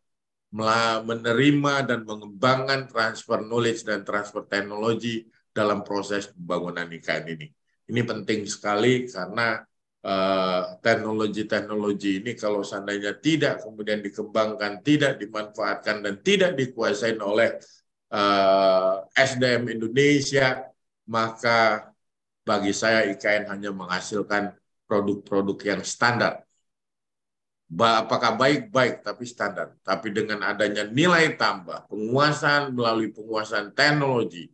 S3: menerima dan mengembangkan transfer knowledge dan transfer teknologi dalam proses pembangunan IKN ini. Ini penting sekali karena eh, teknologi-teknologi uh, ini kalau seandainya tidak kemudian dikembangkan, tidak dimanfaatkan, dan tidak dikuasai oleh uh, eh, SDM Indonesia, maka bagi saya IKN hanya menghasilkan produk-produk yang standar. Apakah baik-baik tapi standar. Tapi dengan adanya nilai tambah, penguasaan melalui penguasaan teknologi,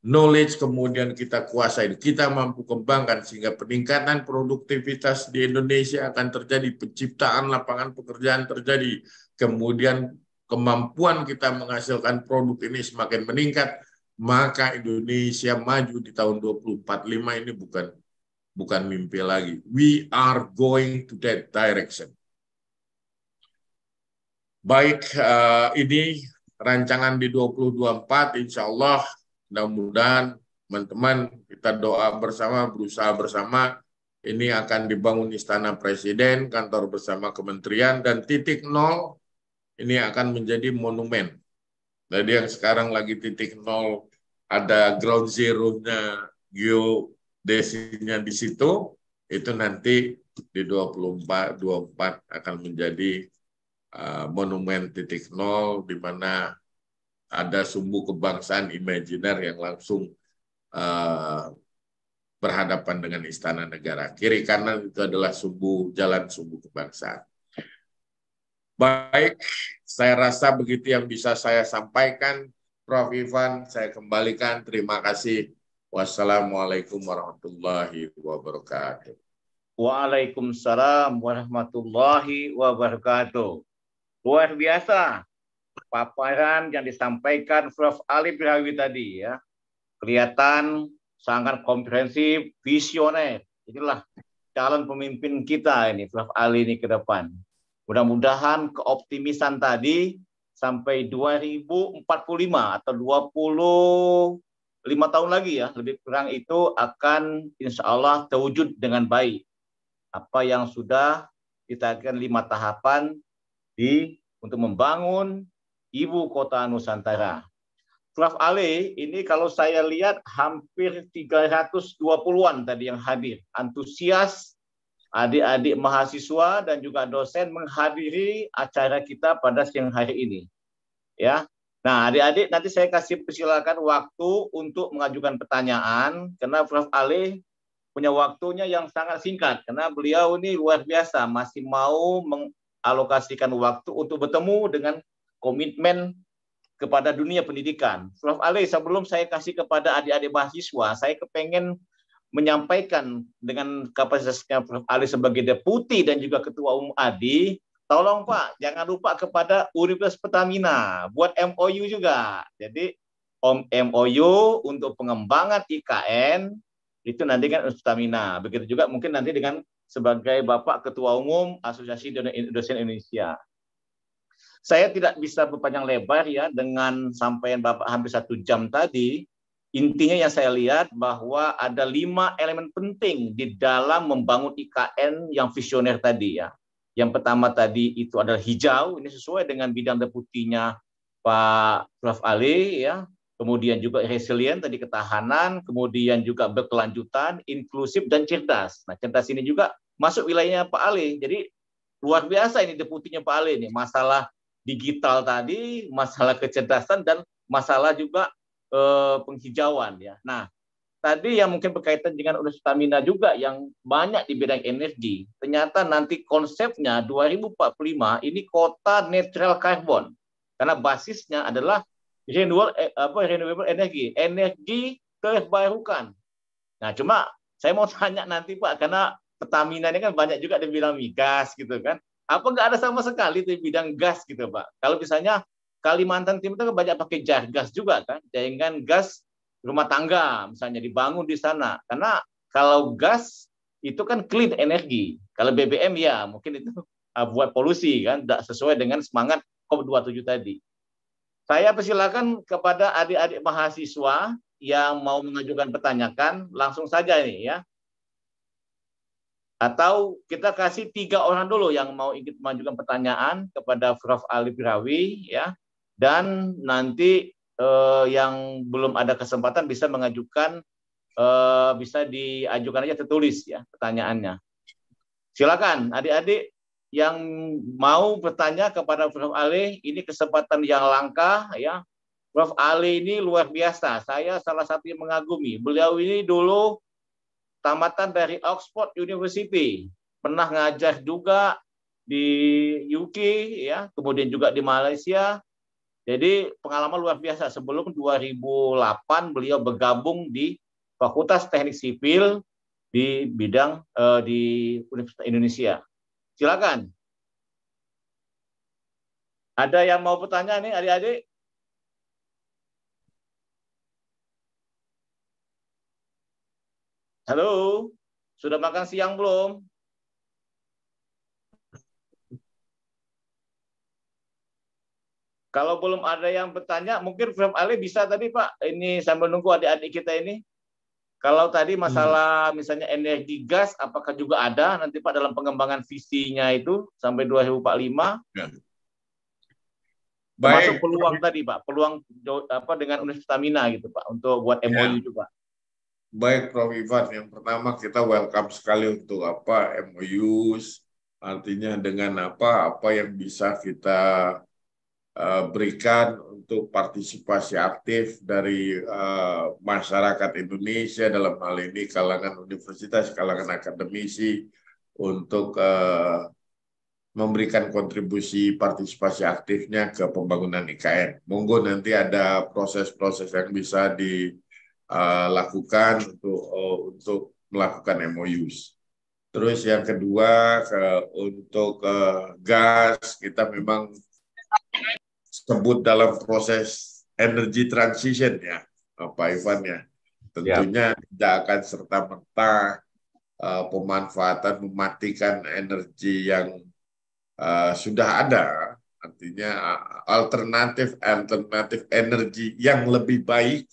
S3: knowledge kemudian kita kuasai, kita mampu kembangkan sehingga peningkatan produktivitas di Indonesia akan terjadi, penciptaan lapangan pekerjaan terjadi, kemudian kemampuan kita menghasilkan produk ini semakin meningkat, maka Indonesia maju di tahun 2045 ini bukan bukan mimpi lagi. We are going to that direction. Baik, uh, ini rancangan di 2024, insya Allah Mudah-mudahan teman-teman kita doa bersama, berusaha bersama. Ini akan dibangun istana presiden, kantor bersama kementerian, dan titik nol ini akan menjadi monumen. Jadi yang sekarang lagi titik nol, ada ground zero-nya, geodesinya di situ, itu nanti di 24 24 akan menjadi uh, monumen titik nol di mana ada sumbu kebangsaan imajiner yang langsung uh, berhadapan dengan istana negara. Kiri kanan itu adalah sumbu jalan sumbu kebangsaan. Baik, saya rasa begitu yang bisa saya sampaikan. Prof. Ivan, saya kembalikan. Terima kasih. Wassalamualaikum warahmatullahi wabarakatuh.
S1: Waalaikumsalam warahmatullahi wabarakatuh. Luar biasa paparan yang disampaikan Prof. Ali Birawi tadi ya. Kelihatan sangat komprehensif, visioner. Inilah calon pemimpin kita ini, Prof. Ali ini ke depan. Mudah-mudahan keoptimisan tadi sampai 2045 atau 25 tahun lagi ya, lebih kurang itu akan insya Allah terwujud dengan baik. Apa yang sudah ditargetkan lima tahapan di untuk membangun ibu kota Nusantara. Prof. Ale, ini kalau saya lihat hampir 320-an tadi yang hadir. Antusias adik-adik mahasiswa dan juga dosen menghadiri acara kita pada siang hari ini. Ya. Nah, adik-adik nanti saya kasih persilakan waktu untuk mengajukan pertanyaan karena Prof. Ale punya waktunya yang sangat singkat karena beliau ini luar biasa masih mau mengalokasikan waktu untuk bertemu dengan komitmen kepada dunia pendidikan. Prof. Ali, sebelum saya kasih kepada adik-adik mahasiswa, saya kepengen menyampaikan dengan kapasitasnya Prof. Ali sebagai deputi dan juga ketua umum ADI, tolong Pak, jangan lupa kepada Universitas Pertamina buat MOU juga. Jadi om MOU untuk pengembangan IKN itu nanti kan Pertamina. Begitu juga mungkin nanti dengan sebagai Bapak Ketua Umum Asosiasi Dosen Indonesia. Saya tidak bisa berpanjang lebar ya dengan sampaian Bapak hampir satu jam tadi. Intinya yang saya lihat bahwa ada lima elemen penting di dalam membangun IKN yang visioner tadi ya. Yang pertama tadi itu adalah hijau, ini sesuai dengan bidang deputinya Pak Prof. Ali ya. Kemudian juga resilient tadi ketahanan, kemudian juga berkelanjutan, inklusif dan cerdas. Nah, cerdas ini juga masuk wilayahnya Pak Ali. Jadi luar biasa ini deputinya Pak Ali ini masalah digital tadi, masalah kecerdasan dan masalah juga eh, penghijauan ya. Nah, tadi yang mungkin berkaitan dengan Universitas Stamina juga yang banyak di bidang energi. Ternyata nanti konsepnya 2045 ini kota netral karbon. Karena basisnya adalah renewable eh, apa renewable energy, energi terbarukan. Nah, cuma saya mau [LAUGHS] tanya nanti Pak karena Pertamina ini kan banyak juga dibilang migas gitu kan. Apa nggak ada sama sekali di bidang gas gitu Pak? Kalau misalnya Kalimantan Timur itu banyak pakai jah gas juga kan, jaringan gas rumah tangga misalnya dibangun di sana. Karena kalau gas itu kan clean energi. Kalau BBM ya mungkin itu [LAUGHS] buat polusi kan, tidak sesuai dengan semangat COP27 tadi. Saya persilakan kepada adik-adik mahasiswa yang mau mengajukan pertanyaan langsung saja nih ya. Atau kita kasih tiga orang dulu yang mau ingin mengajukan pertanyaan kepada Prof. Ali Birawi ya. Dan nanti eh, yang belum ada kesempatan bisa mengajukan eh, bisa diajukan aja tertulis ya pertanyaannya. Silakan adik-adik yang mau bertanya kepada Prof. Ali ini kesempatan yang langka ya Prof. Ali ini luar biasa. Saya salah satu yang mengagumi. Beliau ini dulu tamatan dari Oxford University, pernah ngajar juga di UK ya, kemudian juga di Malaysia. Jadi pengalaman luar biasa. Sebelum 2008 beliau bergabung di Fakultas Teknik Sipil di bidang uh, di Universitas Indonesia. Silakan. Ada yang mau bertanya nih adik-adik? Halo, sudah makan siang belum? Kalau belum ada yang bertanya, mungkin Prof. Ali bisa tadi Pak, ini sambil nunggu adik-adik kita ini. Kalau tadi masalah hmm. misalnya energi gas, apakah juga ada nanti Pak dalam pengembangan visinya itu sampai 2045? Ya. Baik. Masuk peluang tadi Pak, peluang apa dengan Universitas Mina gitu Pak, untuk buat
S3: MOU ya. juga. Baik Prof. Ivan, yang pertama kita welcome sekali untuk apa MOU, artinya dengan apa apa yang bisa kita uh, berikan untuk partisipasi aktif dari uh, masyarakat Indonesia dalam hal ini kalangan universitas, kalangan akademisi untuk uh, memberikan kontribusi partisipasi aktifnya ke pembangunan IKN. Monggo nanti ada proses-proses yang bisa di Eh, lakukan untuk uh, untuk melakukan MOUs. Terus yang kedua ke, untuk uh, gas kita memang sebut dalam proses energy transition ya Pak Ivan ya. Tentunya ya. tidak akan serta merta uh, pemanfaatan mematikan energi yang uh, sudah ada. Artinya alternatif alternatif energi yang lebih baik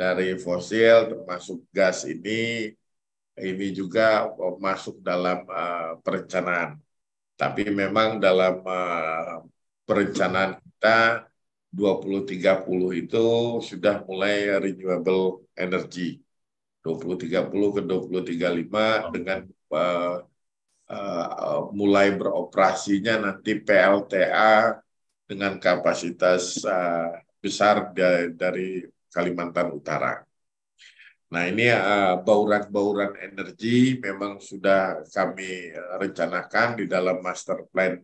S3: dari fosil termasuk gas ini ini juga masuk dalam uh, perencanaan. Tapi memang dalam uh, perencanaan kita 2030 itu sudah mulai renewable energy. 2030 ke 2035 dengan uh, uh, mulai beroperasinya nanti PLTA dengan kapasitas uh, besar dari, dari Kalimantan Utara. Nah, ini eh, bauran-bauran uh, energi memang sudah kami eh, rencanakan di dalam master plan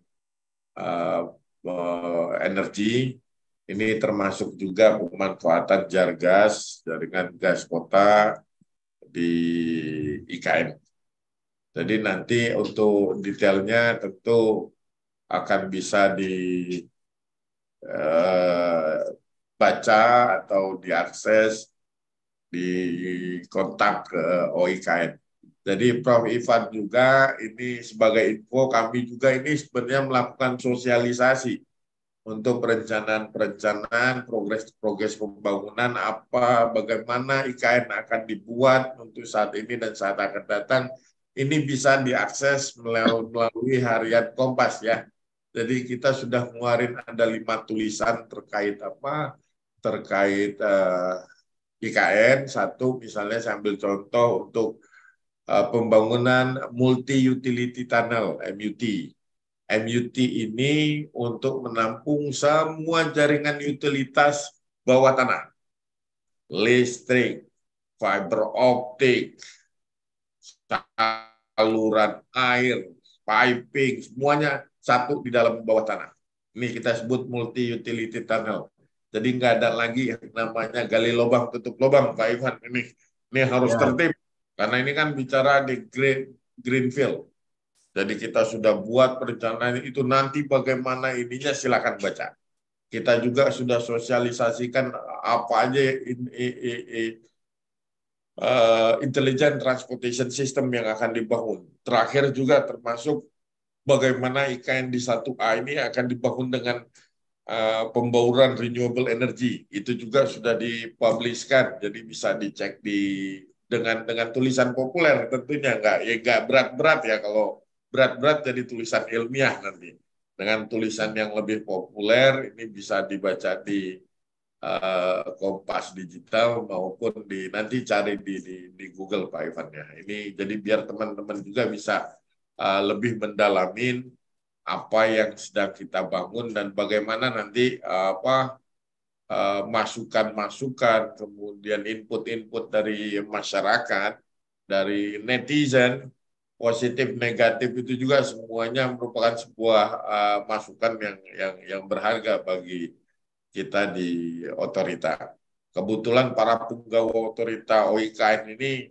S3: uh, uh, energi. Ini termasuk juga pemanfaatan gas jaringan gas kota di IKN. Jadi nanti untuk detailnya tentu akan bisa di uh, baca atau diakses di kontak ke OIKN. Jadi Prof. Ivan juga ini sebagai info kami juga ini sebenarnya melakukan sosialisasi untuk perencanaan-perencanaan, progres-progres pembangunan apa, bagaimana IKN akan dibuat untuk saat ini dan saat akan datang. Ini bisa diakses melalui harian Kompas ya. Jadi kita sudah mengeluarkan ada lima tulisan terkait apa terkait uh, eh, IKN, satu misalnya saya ambil contoh untuk uh, pembangunan multi-utility tunnel, MUT. MUT ini untuk menampung semua jaringan utilitas bawah tanah. Listrik, fiber optik, saluran air, piping, semuanya satu di dalam bawah tanah. Ini kita sebut multi utility tunnel. Jadi nggak ada lagi yang namanya gali lubang tutup lubang, Pak Ivan. Ini ini harus ya. tertib karena ini kan bicara di green greenfield. Jadi kita sudah buat perencanaan itu nanti bagaimana ininya silakan baca. Kita juga sudah sosialisasikan apa aja in, in, in, in, uh, eh, intelligent transportation system yang akan dibangun. Terakhir juga termasuk bagaimana IKN di satu a ini akan dibangun dengan Eh, pembauran renewable energy itu juga sudah dipublishkan jadi bisa dicek di dengan dengan tulisan populer tentunya nggak ya nggak berat-berat ya kalau berat-berat jadi tulisan ilmiah nanti dengan tulisan yang lebih populer ini bisa dibaca di uh, Kompas Digital maupun di nanti cari di di, di Google Pak Ivan ya. Ini jadi biar teman-teman juga bisa uh, lebih mendalamin apa yang sedang kita bangun dan bagaimana nanti eh, apa eh, masukan-masukan kemudian input-input dari masyarakat dari netizen positif negatif itu juga semuanya merupakan sebuah eh, masukan yang yang yang berharga bagi kita di otorita. Kebetulan para penggawa otorita OIKN ini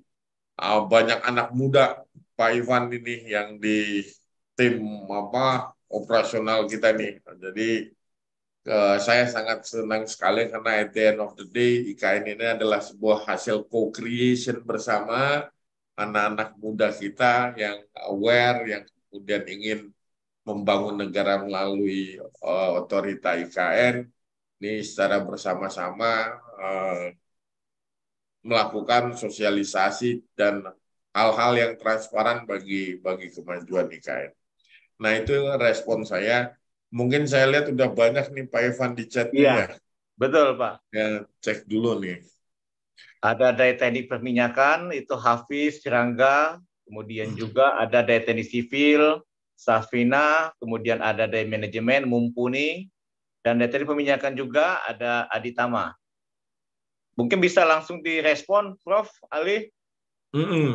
S3: banyak anak muda Pak Ivan ini yang di tim apa operasional kita nih. Jadi uh, saya sangat senang sekali karena at the end of the day IKN ini adalah sebuah hasil co-creation bersama anak-anak muda kita yang aware, yang kemudian ingin membangun negara melalui uh, otorita IKN ini secara bersama-sama uh, melakukan sosialisasi dan hal-hal yang transparan bagi bagi kemajuan IKN. Nah itu respon saya. Mungkin saya lihat udah banyak nih Pak Evan di chatnya. Iya, ya. betul Pak. Ya, cek dulu nih.
S1: Ada dari teknik perminyakan, itu Hafiz, Cirangga, kemudian hmm. juga ada dari teknik sivil, Safina, kemudian ada dari manajemen, Mumpuni, dan dari teknik perminyakan juga ada Aditama. Mungkin bisa langsung direspon, Prof. Ali.
S3: Mm -mm.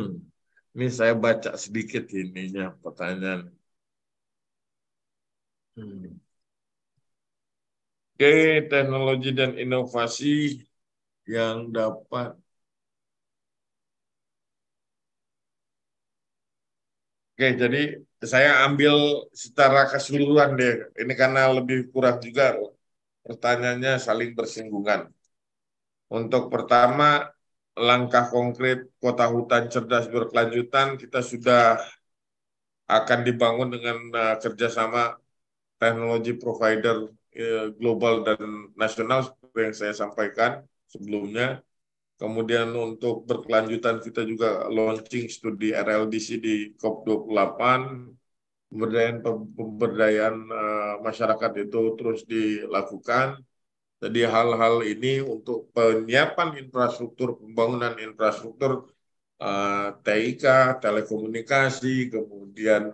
S3: Ini saya baca sedikit ininya pertanyaan. Hmm. Oke, teknologi dan inovasi yang dapat Oke, jadi saya ambil secara keseluruhan deh. Ini karena lebih kurang juga pertanyaannya saling bersinggungan. Untuk pertama, langkah konkret kota hutan cerdas berkelanjutan kita sudah akan dibangun dengan eh, kerjasama teknologi provider e, global dan nasional seperti yang saya sampaikan sebelumnya. Kemudian untuk berkelanjutan kita juga launching studi RLDC di COP28, pemberdayaan pemberdayaan e, masyarakat itu terus dilakukan. Jadi hal-hal ini untuk penyiapan infrastruktur, pembangunan infrastruktur e, TIK, telekomunikasi, kemudian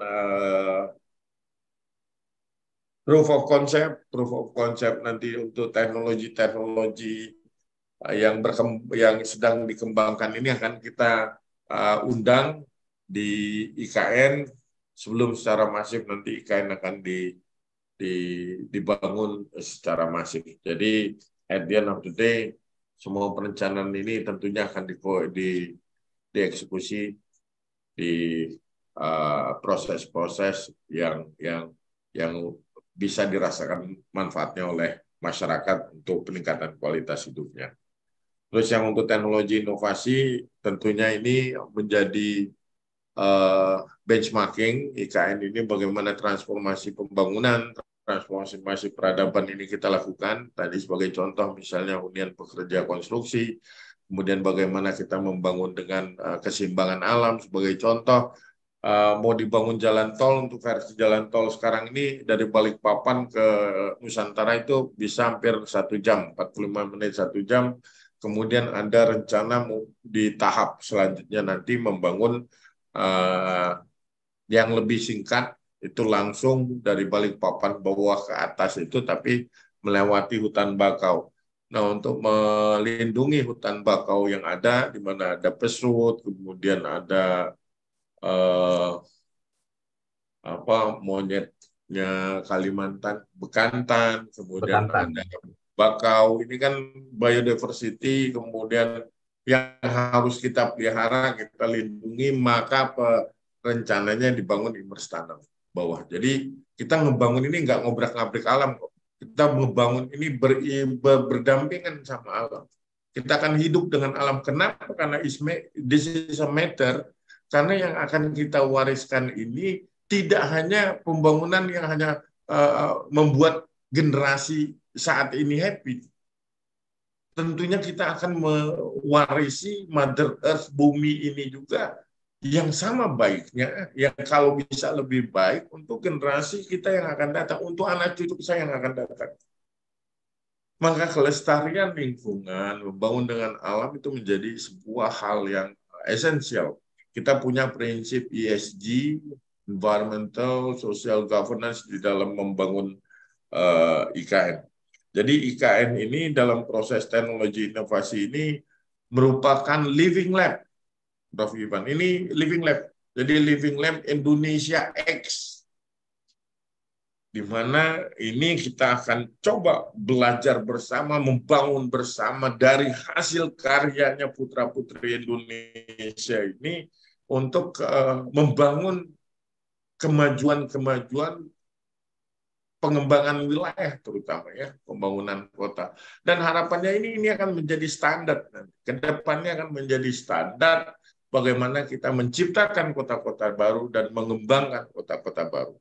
S3: proof of concept, proof of concept nanti untuk teknologi-teknologi eh, yang yang sedang dikembangkan ini akan kita uh, undang di IKN sebelum secara masif nanti IKN akan di, di dibangun secara masif. Jadi at the end of the day semua perencanaan ini tentunya akan di di dieksekusi di eh, proses-proses uh, yang yang yang bisa dirasakan manfaatnya oleh masyarakat untuk peningkatan kualitas hidupnya. Terus yang untuk teknologi inovasi, tentunya ini menjadi uh, benchmarking IKN ini bagaimana transformasi pembangunan, transformasi peradaban ini kita lakukan. Tadi sebagai contoh misalnya hunian pekerja konstruksi, kemudian bagaimana kita membangun dengan uh, keseimbangan alam sebagai contoh, Eh, mau dibangun jalan tol untuk versi jalan tol sekarang ini dari Balikpapan ke Nusantara itu bisa hampir satu jam, 45 menit satu jam. Kemudian ada rencana di tahap selanjutnya nanti membangun uh, yang lebih singkat itu langsung dari Balikpapan bawah ke atas itu tapi melewati hutan bakau. Nah, untuk melindungi hutan bakau yang ada, di mana ada pesut, kemudian ada uh, apa monyetnya Kalimantan, Bekantan, kemudian Bekantan. ada bakau. Ini kan biodiversity, kemudian yang harus kita pelihara, kita lindungi, maka pe, rencananya dibangun di Merstanam bawah. Jadi kita ngebangun ini nggak ngobrak-ngabrik alam kok. Kita membangun ini ber, ber, berdampingan sama alam. Kita akan hidup dengan alam. Kenapa? Karena isme, this is a matter karena yang akan kita wariskan ini tidak hanya pembangunan yang hanya uh, membuat generasi saat ini happy. Tentunya kita akan mewarisi Mother Earth bumi ini juga yang sama baiknya, yang kalau bisa lebih baik untuk generasi kita yang akan datang, untuk anak cucu saya yang akan datang. Maka kelestarian lingkungan, membangun dengan alam itu menjadi sebuah hal yang esensial kita punya prinsip ESG, environmental, social governance di dalam membangun uh, eh, IKN. Jadi IKN ini dalam proses teknologi inovasi ini merupakan living lab. Prof. Ivan, ini living lab. Jadi living lab Indonesia X. Di mana ini kita akan coba belajar bersama, membangun bersama dari hasil karyanya putra-putri Indonesia ini untuk uh, membangun kemajuan-kemajuan pengembangan wilayah terutama ya pembangunan kota dan harapannya ini ini akan menjadi standar kedepannya akan menjadi standar bagaimana kita menciptakan kota-kota baru dan mengembangkan kota-kota baru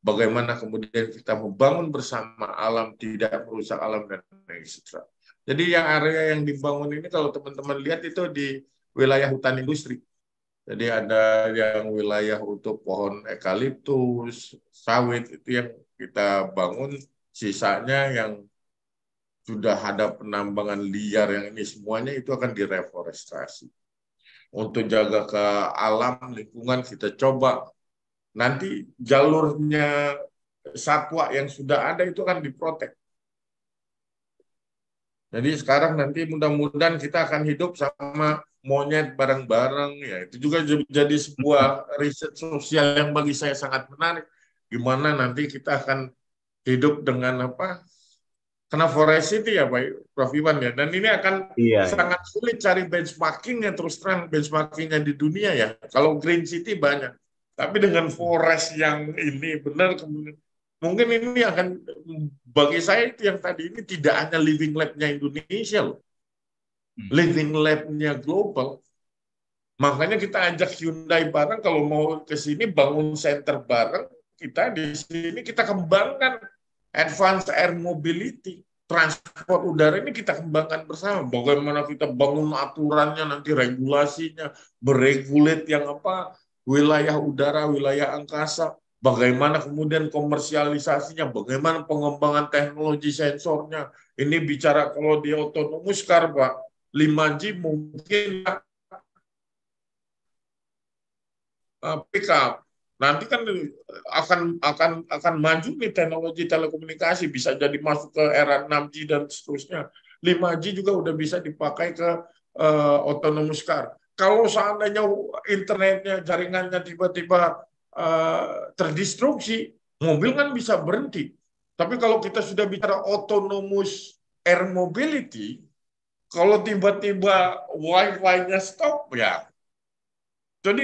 S3: bagaimana kemudian kita membangun bersama alam tidak merusak alam dan sebagainya jadi yang area yang dibangun ini kalau teman-teman lihat itu di wilayah hutan industri jadi ada yang wilayah untuk pohon ekaliptus, sawit itu yang kita bangun, sisanya yang sudah ada penambangan liar yang ini semuanya itu akan direforestasi. Untuk jaga ke alam lingkungan kita coba nanti jalurnya satwa yang sudah ada itu akan diprotek. Jadi sekarang nanti mudah-mudahan kita akan hidup sama monyet bareng-bareng ya itu juga jadi sebuah [LAUGHS] riset sosial yang bagi saya sangat menarik gimana nanti kita akan hidup dengan apa karena forest itu ya Pak Prof Iwan ya dan ini akan iya, iya. sangat iya. sulit cari benchmarking yang terus terang benchmarkingnya di dunia ya kalau green city banyak tapi dengan forest yang ini benar kemudian mungkin ini akan bagi saya itu yang tadi ini tidak hanya living labnya Indonesia loh Hmm. living lab-nya global. Makanya kita ajak Hyundai bareng kalau mau ke sini bangun center bareng, kita di sini kita kembangkan advanced air mobility. Transport udara ini kita kembangkan bersama. Bagaimana kita bangun aturannya, nanti regulasinya, beregulat yang apa, wilayah udara, wilayah angkasa, bagaimana kemudian komersialisasinya, bagaimana pengembangan teknologi sensornya. Ini bicara kalau di otonomus car, Pak. 5G mungkin uh, pick up. Nanti kan eh, akan akan akan maju nih teknologi telekomunikasi bisa jadi masuk ke era 6G dan seterusnya. 5G juga udah bisa dipakai ke uh, autonomous car. Kalau seandainya internetnya jaringannya tiba-tiba uh, terdestruksi, mobil kan bisa berhenti. Tapi kalau kita sudah bicara autonomous air mobility, kalau tiba-tiba wifi-nya stop ya. Jadi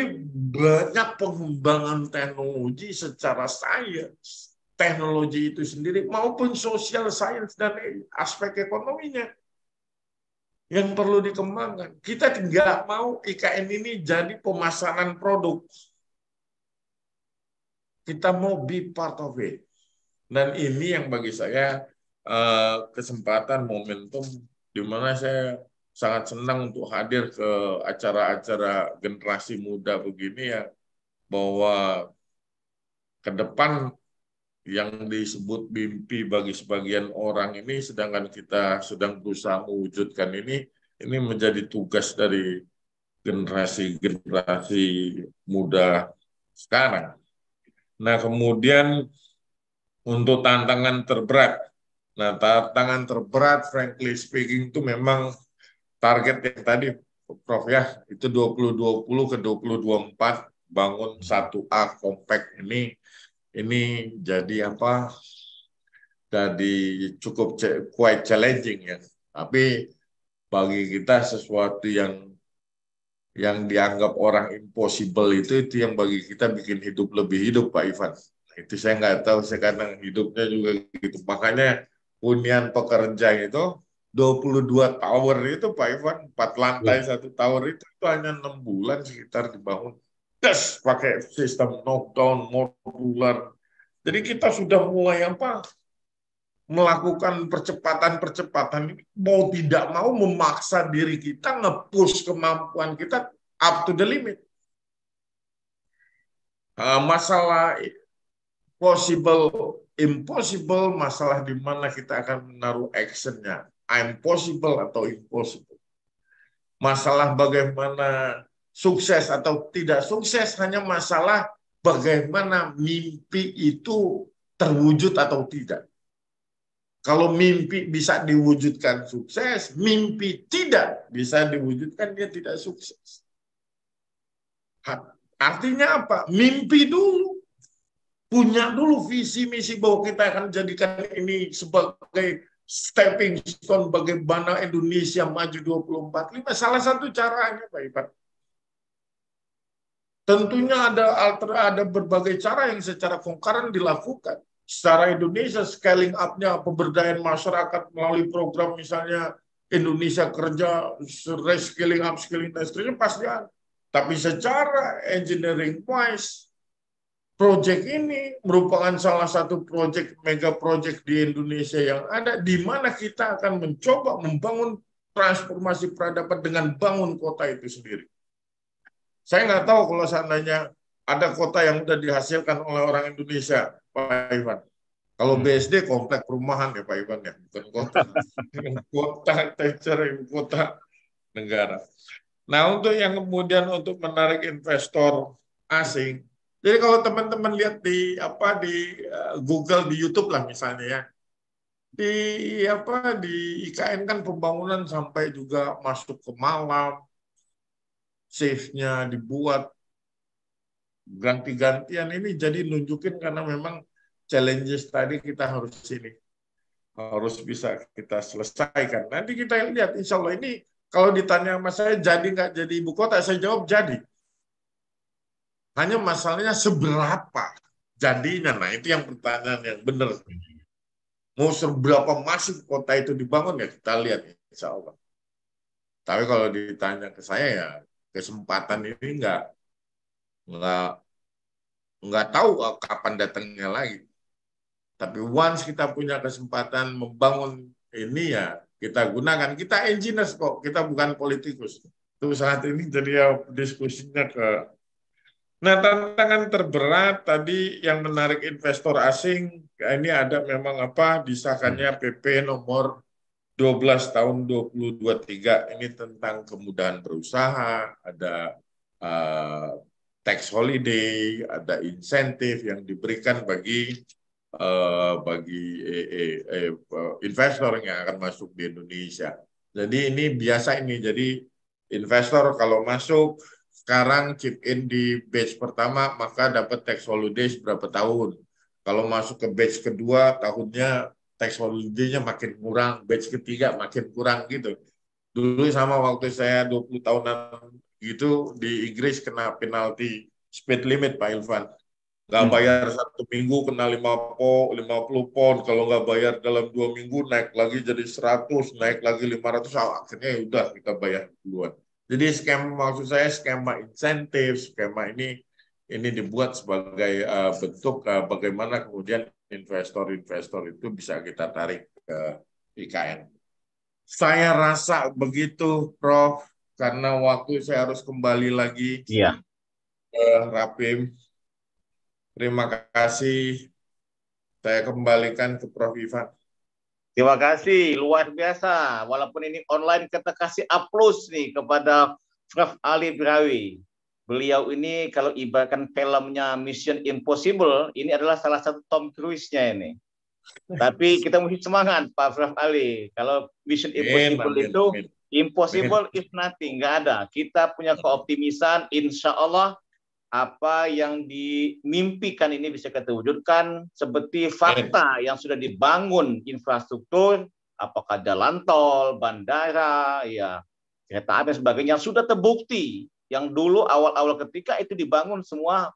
S3: banyak pengembangan teknologi secara sains, teknologi itu sendiri maupun sosial sains dan aspek ekonominya yang perlu dikembangkan. Kita tidak mau IKN ini jadi pemasaran produk. Kita mau be part of it. Dan ini yang bagi saya eh, kesempatan momentum di mana kan saya sangat senang untuk hadir ke acara-acara generasi muda begini ya bahwa ke depan yang disebut mimpi bagi sebagian orang ini sedangkan kita sedang berusaha mewujudkan ini ini menjadi tugas dari generasi-generasi muda sekarang. Nah, kemudian untuk tantangan terberat Nah, tantangan terberat, frankly speaking, itu memang target yang tadi, Prof ya, itu 2020 ke 2024 bangun 1A compact ini ini jadi apa? Jadi cukup quite challenging ya. Tapi bagi kita sesuatu yang yang dianggap orang impossible itu itu yang bagi kita bikin hidup lebih hidup Pak Ivan. Itu saya nggak tahu saya sekarang hidupnya juga gitu. Makanya hunian pekerja itu 22 tower itu Pak Ivan, 4 lantai ya. satu tower itu, itu hanya 6 bulan sekitar dibangun. Das pakai sistem knockdown modular. Jadi kita sudah mulai apa? melakukan percepatan-percepatan mau tidak mau memaksa diri kita ngepush kemampuan kita up to the limit. Eh, masalah possible, impossible, masalah di mana kita akan menaruh actionnya. I'm possible atau impossible. Masalah bagaimana sukses atau tidak sukses hanya masalah bagaimana mimpi itu terwujud atau tidak. Kalau mimpi bisa diwujudkan sukses, mimpi tidak bisa diwujudkan dia tidak sukses. Artinya apa? Mimpi dulu punya dulu visi misi bahwa kita akan jadikan ini sebagai stepping stone bagaimana Indonesia maju 24 Ini Salah satu caranya Pak Ipan. Tentunya ada alter, ada berbagai cara yang secara konkaran dilakukan. Secara Indonesia scaling up-nya pemberdayaan masyarakat melalui program misalnya Indonesia kerja reskilling upskilling dan seterusnya pasti ada. Tapi secara engineering wise proyek ini merupakan salah satu proyek mega proyek di Indonesia yang ada di mana kita akan mencoba membangun transformasi peradaban dengan bangun kota itu sendiri. Saya nggak tahu kalau seandainya ada kota yang sudah dihasilkan oleh orang Indonesia, Pak Ivan. Kalau hmm. BSD komplek perumahan ya Pak Ivan ya, bukan kota. [LAUGHS] kota architecture, ya, kota negara. Nah untuk yang kemudian untuk menarik investor asing, jadi kalau teman-teman lihat di apa di eh, Google di YouTube lah misalnya ya. Di apa di IKN kan pembangunan sampai juga masuk ke malam. safe-nya dibuat ganti-gantian ini jadi nunjukin karena memang challenges tadi kita harus sini harus bisa kita selesaikan. Nanti kita lihat insya Allah ini kalau ditanya sama saya jadi nggak jadi ibu kota, saya jawab jadi. Hanya masalahnya seberapa jadinya. Nah, itu yang pertanyaan yang benar. Mau seberapa masuk kota itu dibangun ya kita lihat insya Allah. Tapi kalau ditanya ke saya ya kesempatan ini enggak, enggak, nggak tahu kapan datangnya lagi. Tapi once kita punya kesempatan membangun ini ya kita gunakan. Kita engineers kok, kita bukan politikus. Itu saat ini jadi ya, diskusinya ke Nah, tantangan terberat tadi yang menarik investor asing ini ada memang apa disahkannya PP nomor 12 tahun 2023 ini tentang kemudahan berusaha, ada uh, tax holiday, ada insentif yang diberikan bagi uh, bagi eh, eh, eh, eh, investor yang akan masuk di Indonesia. Jadi ini biasa ini jadi investor kalau masuk sekarang chip in di batch pertama maka dapat tax holiday berapa tahun. Kalau masuk ke batch kedua tahunnya tax holiday-nya makin kurang, batch ketiga makin kurang gitu. Dulu sama waktu saya 20 tahunan gitu di Inggris kena penalti speed limit Pak Ilvan. Nggak hmm. bayar satu minggu kena lima po, puluh pon. Kalau nggak bayar dalam dua minggu naik lagi jadi seratus naik lagi lima ratus akhirnya ya udah kita bayar duluan. Jadi skema maksud saya skema insentif, skema ini ini dibuat sebagai uh, bentuk uh, bagaimana kemudian investor-investor itu bisa kita tarik ke IKN. Saya rasa begitu, Prof, karena waktu saya harus kembali lagi iya. ke eh, Rapim. Terima kasih. Saya kembalikan ke Prof Ivan. Terima
S1: kasih, luar biasa. Walaupun ini online, kita kasih aplaus nih kepada Prof. Ali Brawi. Beliau ini kalau ibaratkan filmnya Mission Impossible, ini adalah salah satu Tom Cruise-nya ini. [LAUGHS] Tapi kita mesti semangat Pak Prof. Ali. Kalau Mission Impossible itu, impossible if is nothing, nggak ada. Kita punya keoptimisan, insya Allah apa yang dimimpikan ini bisa kita wujudkan seperti fakta yang sudah dibangun infrastruktur apakah jalan tol, bandara, ya kereta api dan sebagainya yang sudah terbukti yang dulu awal-awal ketika itu dibangun semua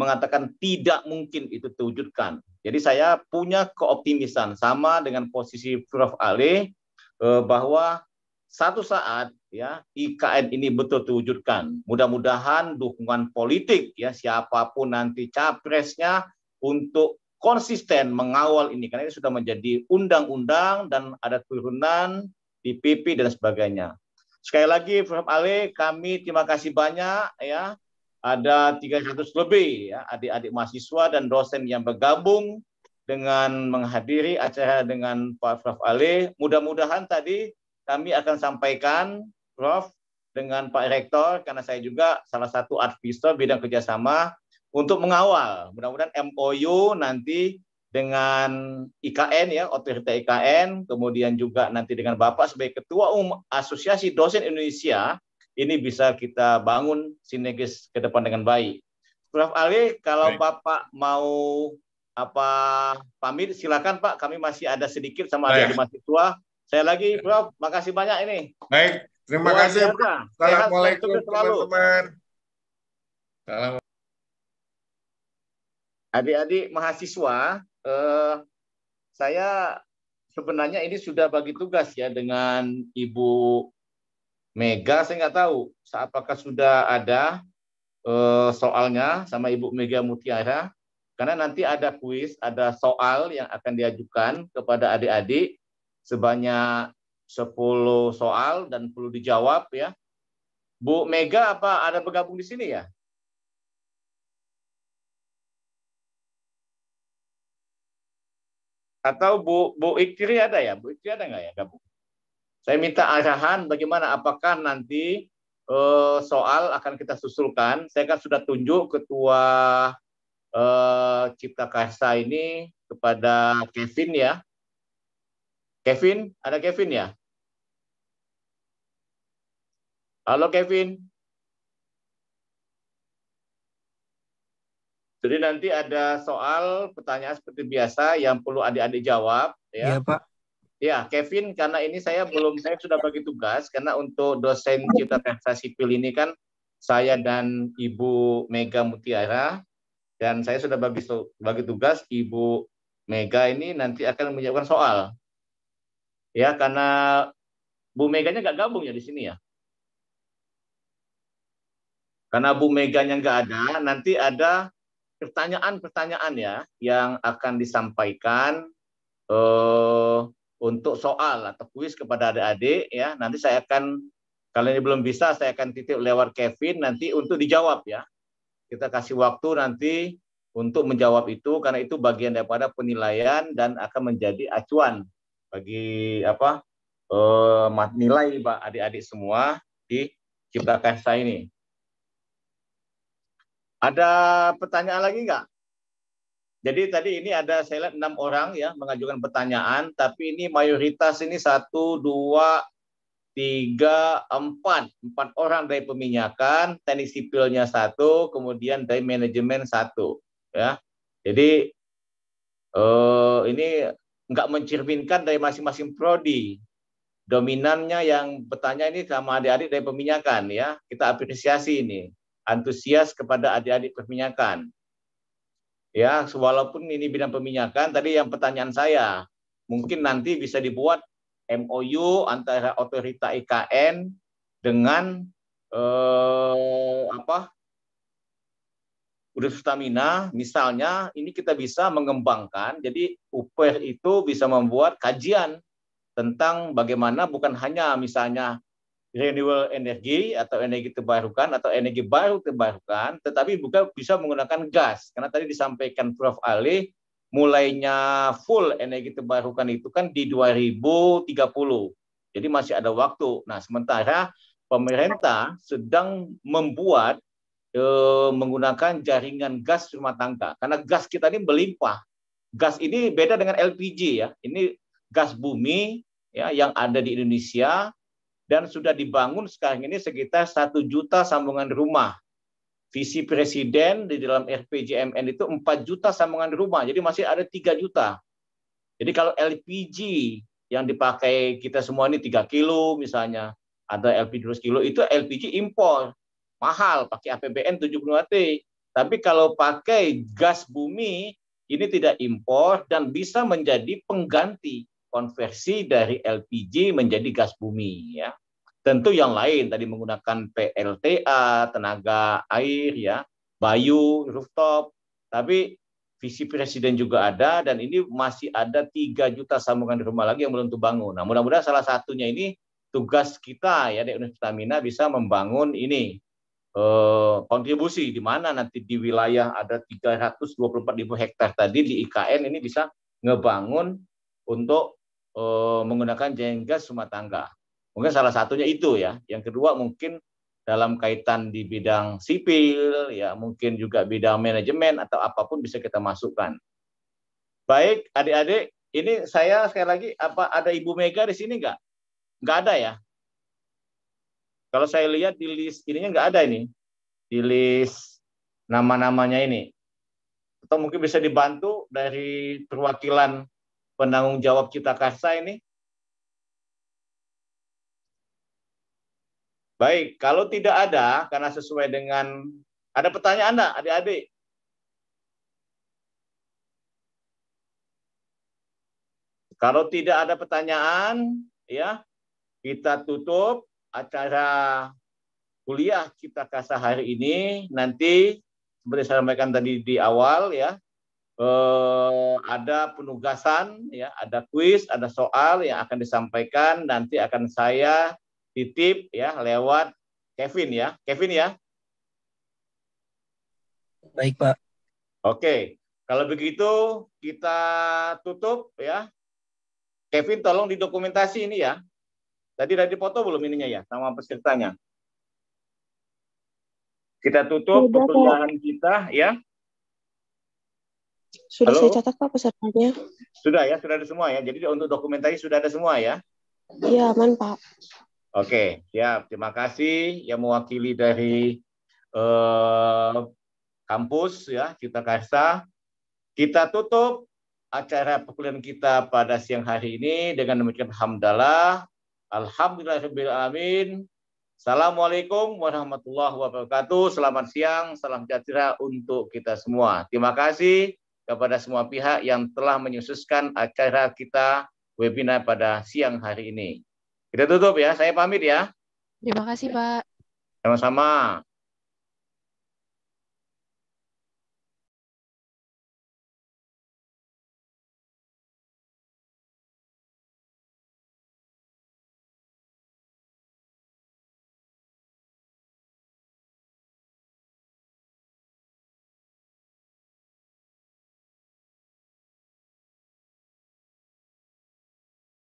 S1: mengatakan tidak mungkin itu terwujudkan. Jadi saya punya keoptimisan sama dengan posisi Prof Ali eh, bahwa satu saat ya IKN ini betul terwujudkan. Hmm. Mudah-mudahan dukungan politik ya siapapun nanti capresnya untuk konsisten mengawal ini karena ini sudah menjadi undang-undang dan ada turunan di PP dan sebagainya. Sekali lagi Prof Ale kami terima kasih banyak ya. Ada 300 lebih ya adik-adik mahasiswa dan dosen yang bergabung dengan menghadiri acara dengan Pak Prof Ale. Mudah-mudahan tadi kami akan sampaikan Prof dengan Pak Rektor karena saya juga salah satu advisor bidang kerjasama untuk mengawal mudah-mudahan MOU nanti dengan IKN ya otorita IKN kemudian juga nanti dengan Bapak sebagai ketua umum Asosiasi Dosen Indonesia ini bisa kita bangun sinergis ke depan dengan baik. Prof Ali kalau baik. Bapak mau apa pamit silakan Pak kami masih ada sedikit sama adik-adik mahasiswa. Saya lagi Prof makasih banyak ini. Baik, Terima kasih. Bro.
S3: Assalamualaikum teman-teman.
S1: Adik-adik mahasiswa, eh, saya sebenarnya ini sudah bagi tugas ya dengan Ibu Mega. Saya nggak tahu apakah sudah ada eh, soalnya sama Ibu Mega Mutiara. Karena nanti ada kuis, ada soal yang akan diajukan kepada adik-adik sebanyak 10 soal dan perlu dijawab ya. Bu Mega apa ada bergabung di sini ya? Atau Bu Bu Iktiri ada ya? Bu Iktiri ada nggak ya gabung? Saya minta arahan bagaimana apakah nanti uh, soal akan kita susulkan. Saya kan sudah tunjuk ketua uh, Cipta Karsa ini kepada Kevin ya Kevin, ada Kevin ya? Halo Kevin. Jadi nanti ada soal pertanyaan seperti biasa yang perlu adik-adik jawab ya. Iya, Pak. Ya, Kevin karena ini saya belum saya sudah bagi tugas karena untuk dosen cipta kerja sipil ini kan saya dan Ibu Mega Mutiara dan saya sudah bagi bagi tugas Ibu Mega ini nanti akan menyiapkan soal Ya, karena Bu Meganya nggak gabung ya di sini ya. Karena Bu Meganya nggak ada, nanti ada pertanyaan-pertanyaan ya yang akan disampaikan uh, untuk soal atau kuis kepada adik-adik ya. Nanti saya akan kalau ini belum bisa saya akan titip lewat Kevin nanti untuk dijawab ya. Kita kasih waktu nanti untuk menjawab itu karena itu bagian daripada penilaian dan akan menjadi acuan bagi apa eh, nilai pak adik-adik semua di Cipta Kasa ini. Ada pertanyaan lagi nggak? Jadi tadi ini ada saya lihat enam orang ya mengajukan pertanyaan, tapi ini mayoritas ini satu, dua, tiga, empat, empat orang dari peminyakan, teknik sipilnya satu, kemudian dari manajemen satu, ya. Jadi eh, ini nggak mencerminkan dari masing-masing prodi. Dominannya yang bertanya ini sama adik-adik dari peminyakan ya. Kita apresiasi ini. Antusias kepada adik-adik peminyakan. Ya, walaupun ini bidang peminyakan, tadi yang pertanyaan saya, mungkin nanti bisa dibuat MOU antara otorita IKN dengan eh, apa Universitas stamina, misalnya ini kita bisa mengembangkan. Jadi UPR itu bisa membuat kajian tentang bagaimana bukan hanya misalnya renewable energy atau energi terbarukan atau energi baru terbarukan, tetapi juga bisa menggunakan gas. Karena tadi disampaikan Prof. Ali, mulainya full energi terbarukan itu kan di 2030. Jadi masih ada waktu. Nah, sementara pemerintah sedang membuat Eh, menggunakan jaringan gas rumah tangga karena gas kita ini melimpah. Gas ini beda dengan LPG ya. Ini gas bumi ya yang ada di Indonesia dan sudah dibangun sekarang ini sekitar satu juta sambungan rumah. Visi presiden di dalam RPJMN itu 4 juta sambungan rumah. Jadi masih ada 3 juta. Jadi kalau LPG yang dipakai kita semua ini 3 kilo misalnya, ada LPG 2 kilo itu LPG impor mahal pakai APBN 75 T. Tapi kalau pakai gas bumi ini tidak impor dan bisa menjadi pengganti konversi dari LPG menjadi gas bumi ya. Tentu yang lain tadi menggunakan PLTA, tenaga air ya, bayu, rooftop. Tapi visi presiden juga ada dan ini masih ada 3 juta sambungan di rumah lagi yang belum terbangun. Nah, mudah-mudahan salah satunya ini tugas kita ya di Universitas Pertamina bisa membangun ini Eh, kontribusi di mana nanti di wilayah ada 324 ribu hektar tadi di IKN ini bisa ngebangun untuk eh, menggunakan jenggas rumah tangga. Mungkin salah satunya itu ya. Yang kedua mungkin dalam kaitan di bidang sipil, ya mungkin juga bidang manajemen atau apapun bisa kita masukkan. Baik, adik-adik, ini saya sekali lagi apa ada Ibu Mega di sini nggak? Nggak ada ya? Kalau saya lihat di list ininya nggak ada ini. Di list nama-namanya ini. Atau mungkin bisa dibantu dari perwakilan penanggung jawab Cita Karsa ini. Baik, kalau tidak ada, karena sesuai dengan... Ada pertanyaan Anda, adik-adik? Kalau tidak ada pertanyaan, ya kita tutup acara kuliah kita Kasa hari ini nanti seperti saya sampaikan tadi di awal ya eh, ada penugasan ya ada kuis ada soal yang akan disampaikan nanti akan saya titip ya lewat Kevin ya Kevin ya baik pak oke kalau begitu kita tutup ya Kevin tolong didokumentasi ini ya Tadi udah foto belum ininya ya sama pesertanya? Kita tutup perkuliahan kita ya.
S3: Sudah Halo? saya catat Pak pesertanya.
S1: Sudah ya, sudah ada semua ya. Jadi untuk dokumentasi sudah ada semua ya. Iya, aman Pak. Oke, siap. Terima kasih yang mewakili dari eh, kampus ya Cita Karsa. Kita tutup acara perkuliahan kita pada siang hari ini dengan demikian hamdalah Alhamdulillahirrahmanirrahim. Assalamualaikum warahmatullahi wabarakatuh. Selamat siang, salam sejahtera untuk kita semua. Terima kasih kepada semua pihak yang telah menyususkan acara kita webinar pada siang hari ini. Kita tutup ya, saya pamit ya. Terima kasih Pak. Sama-sama.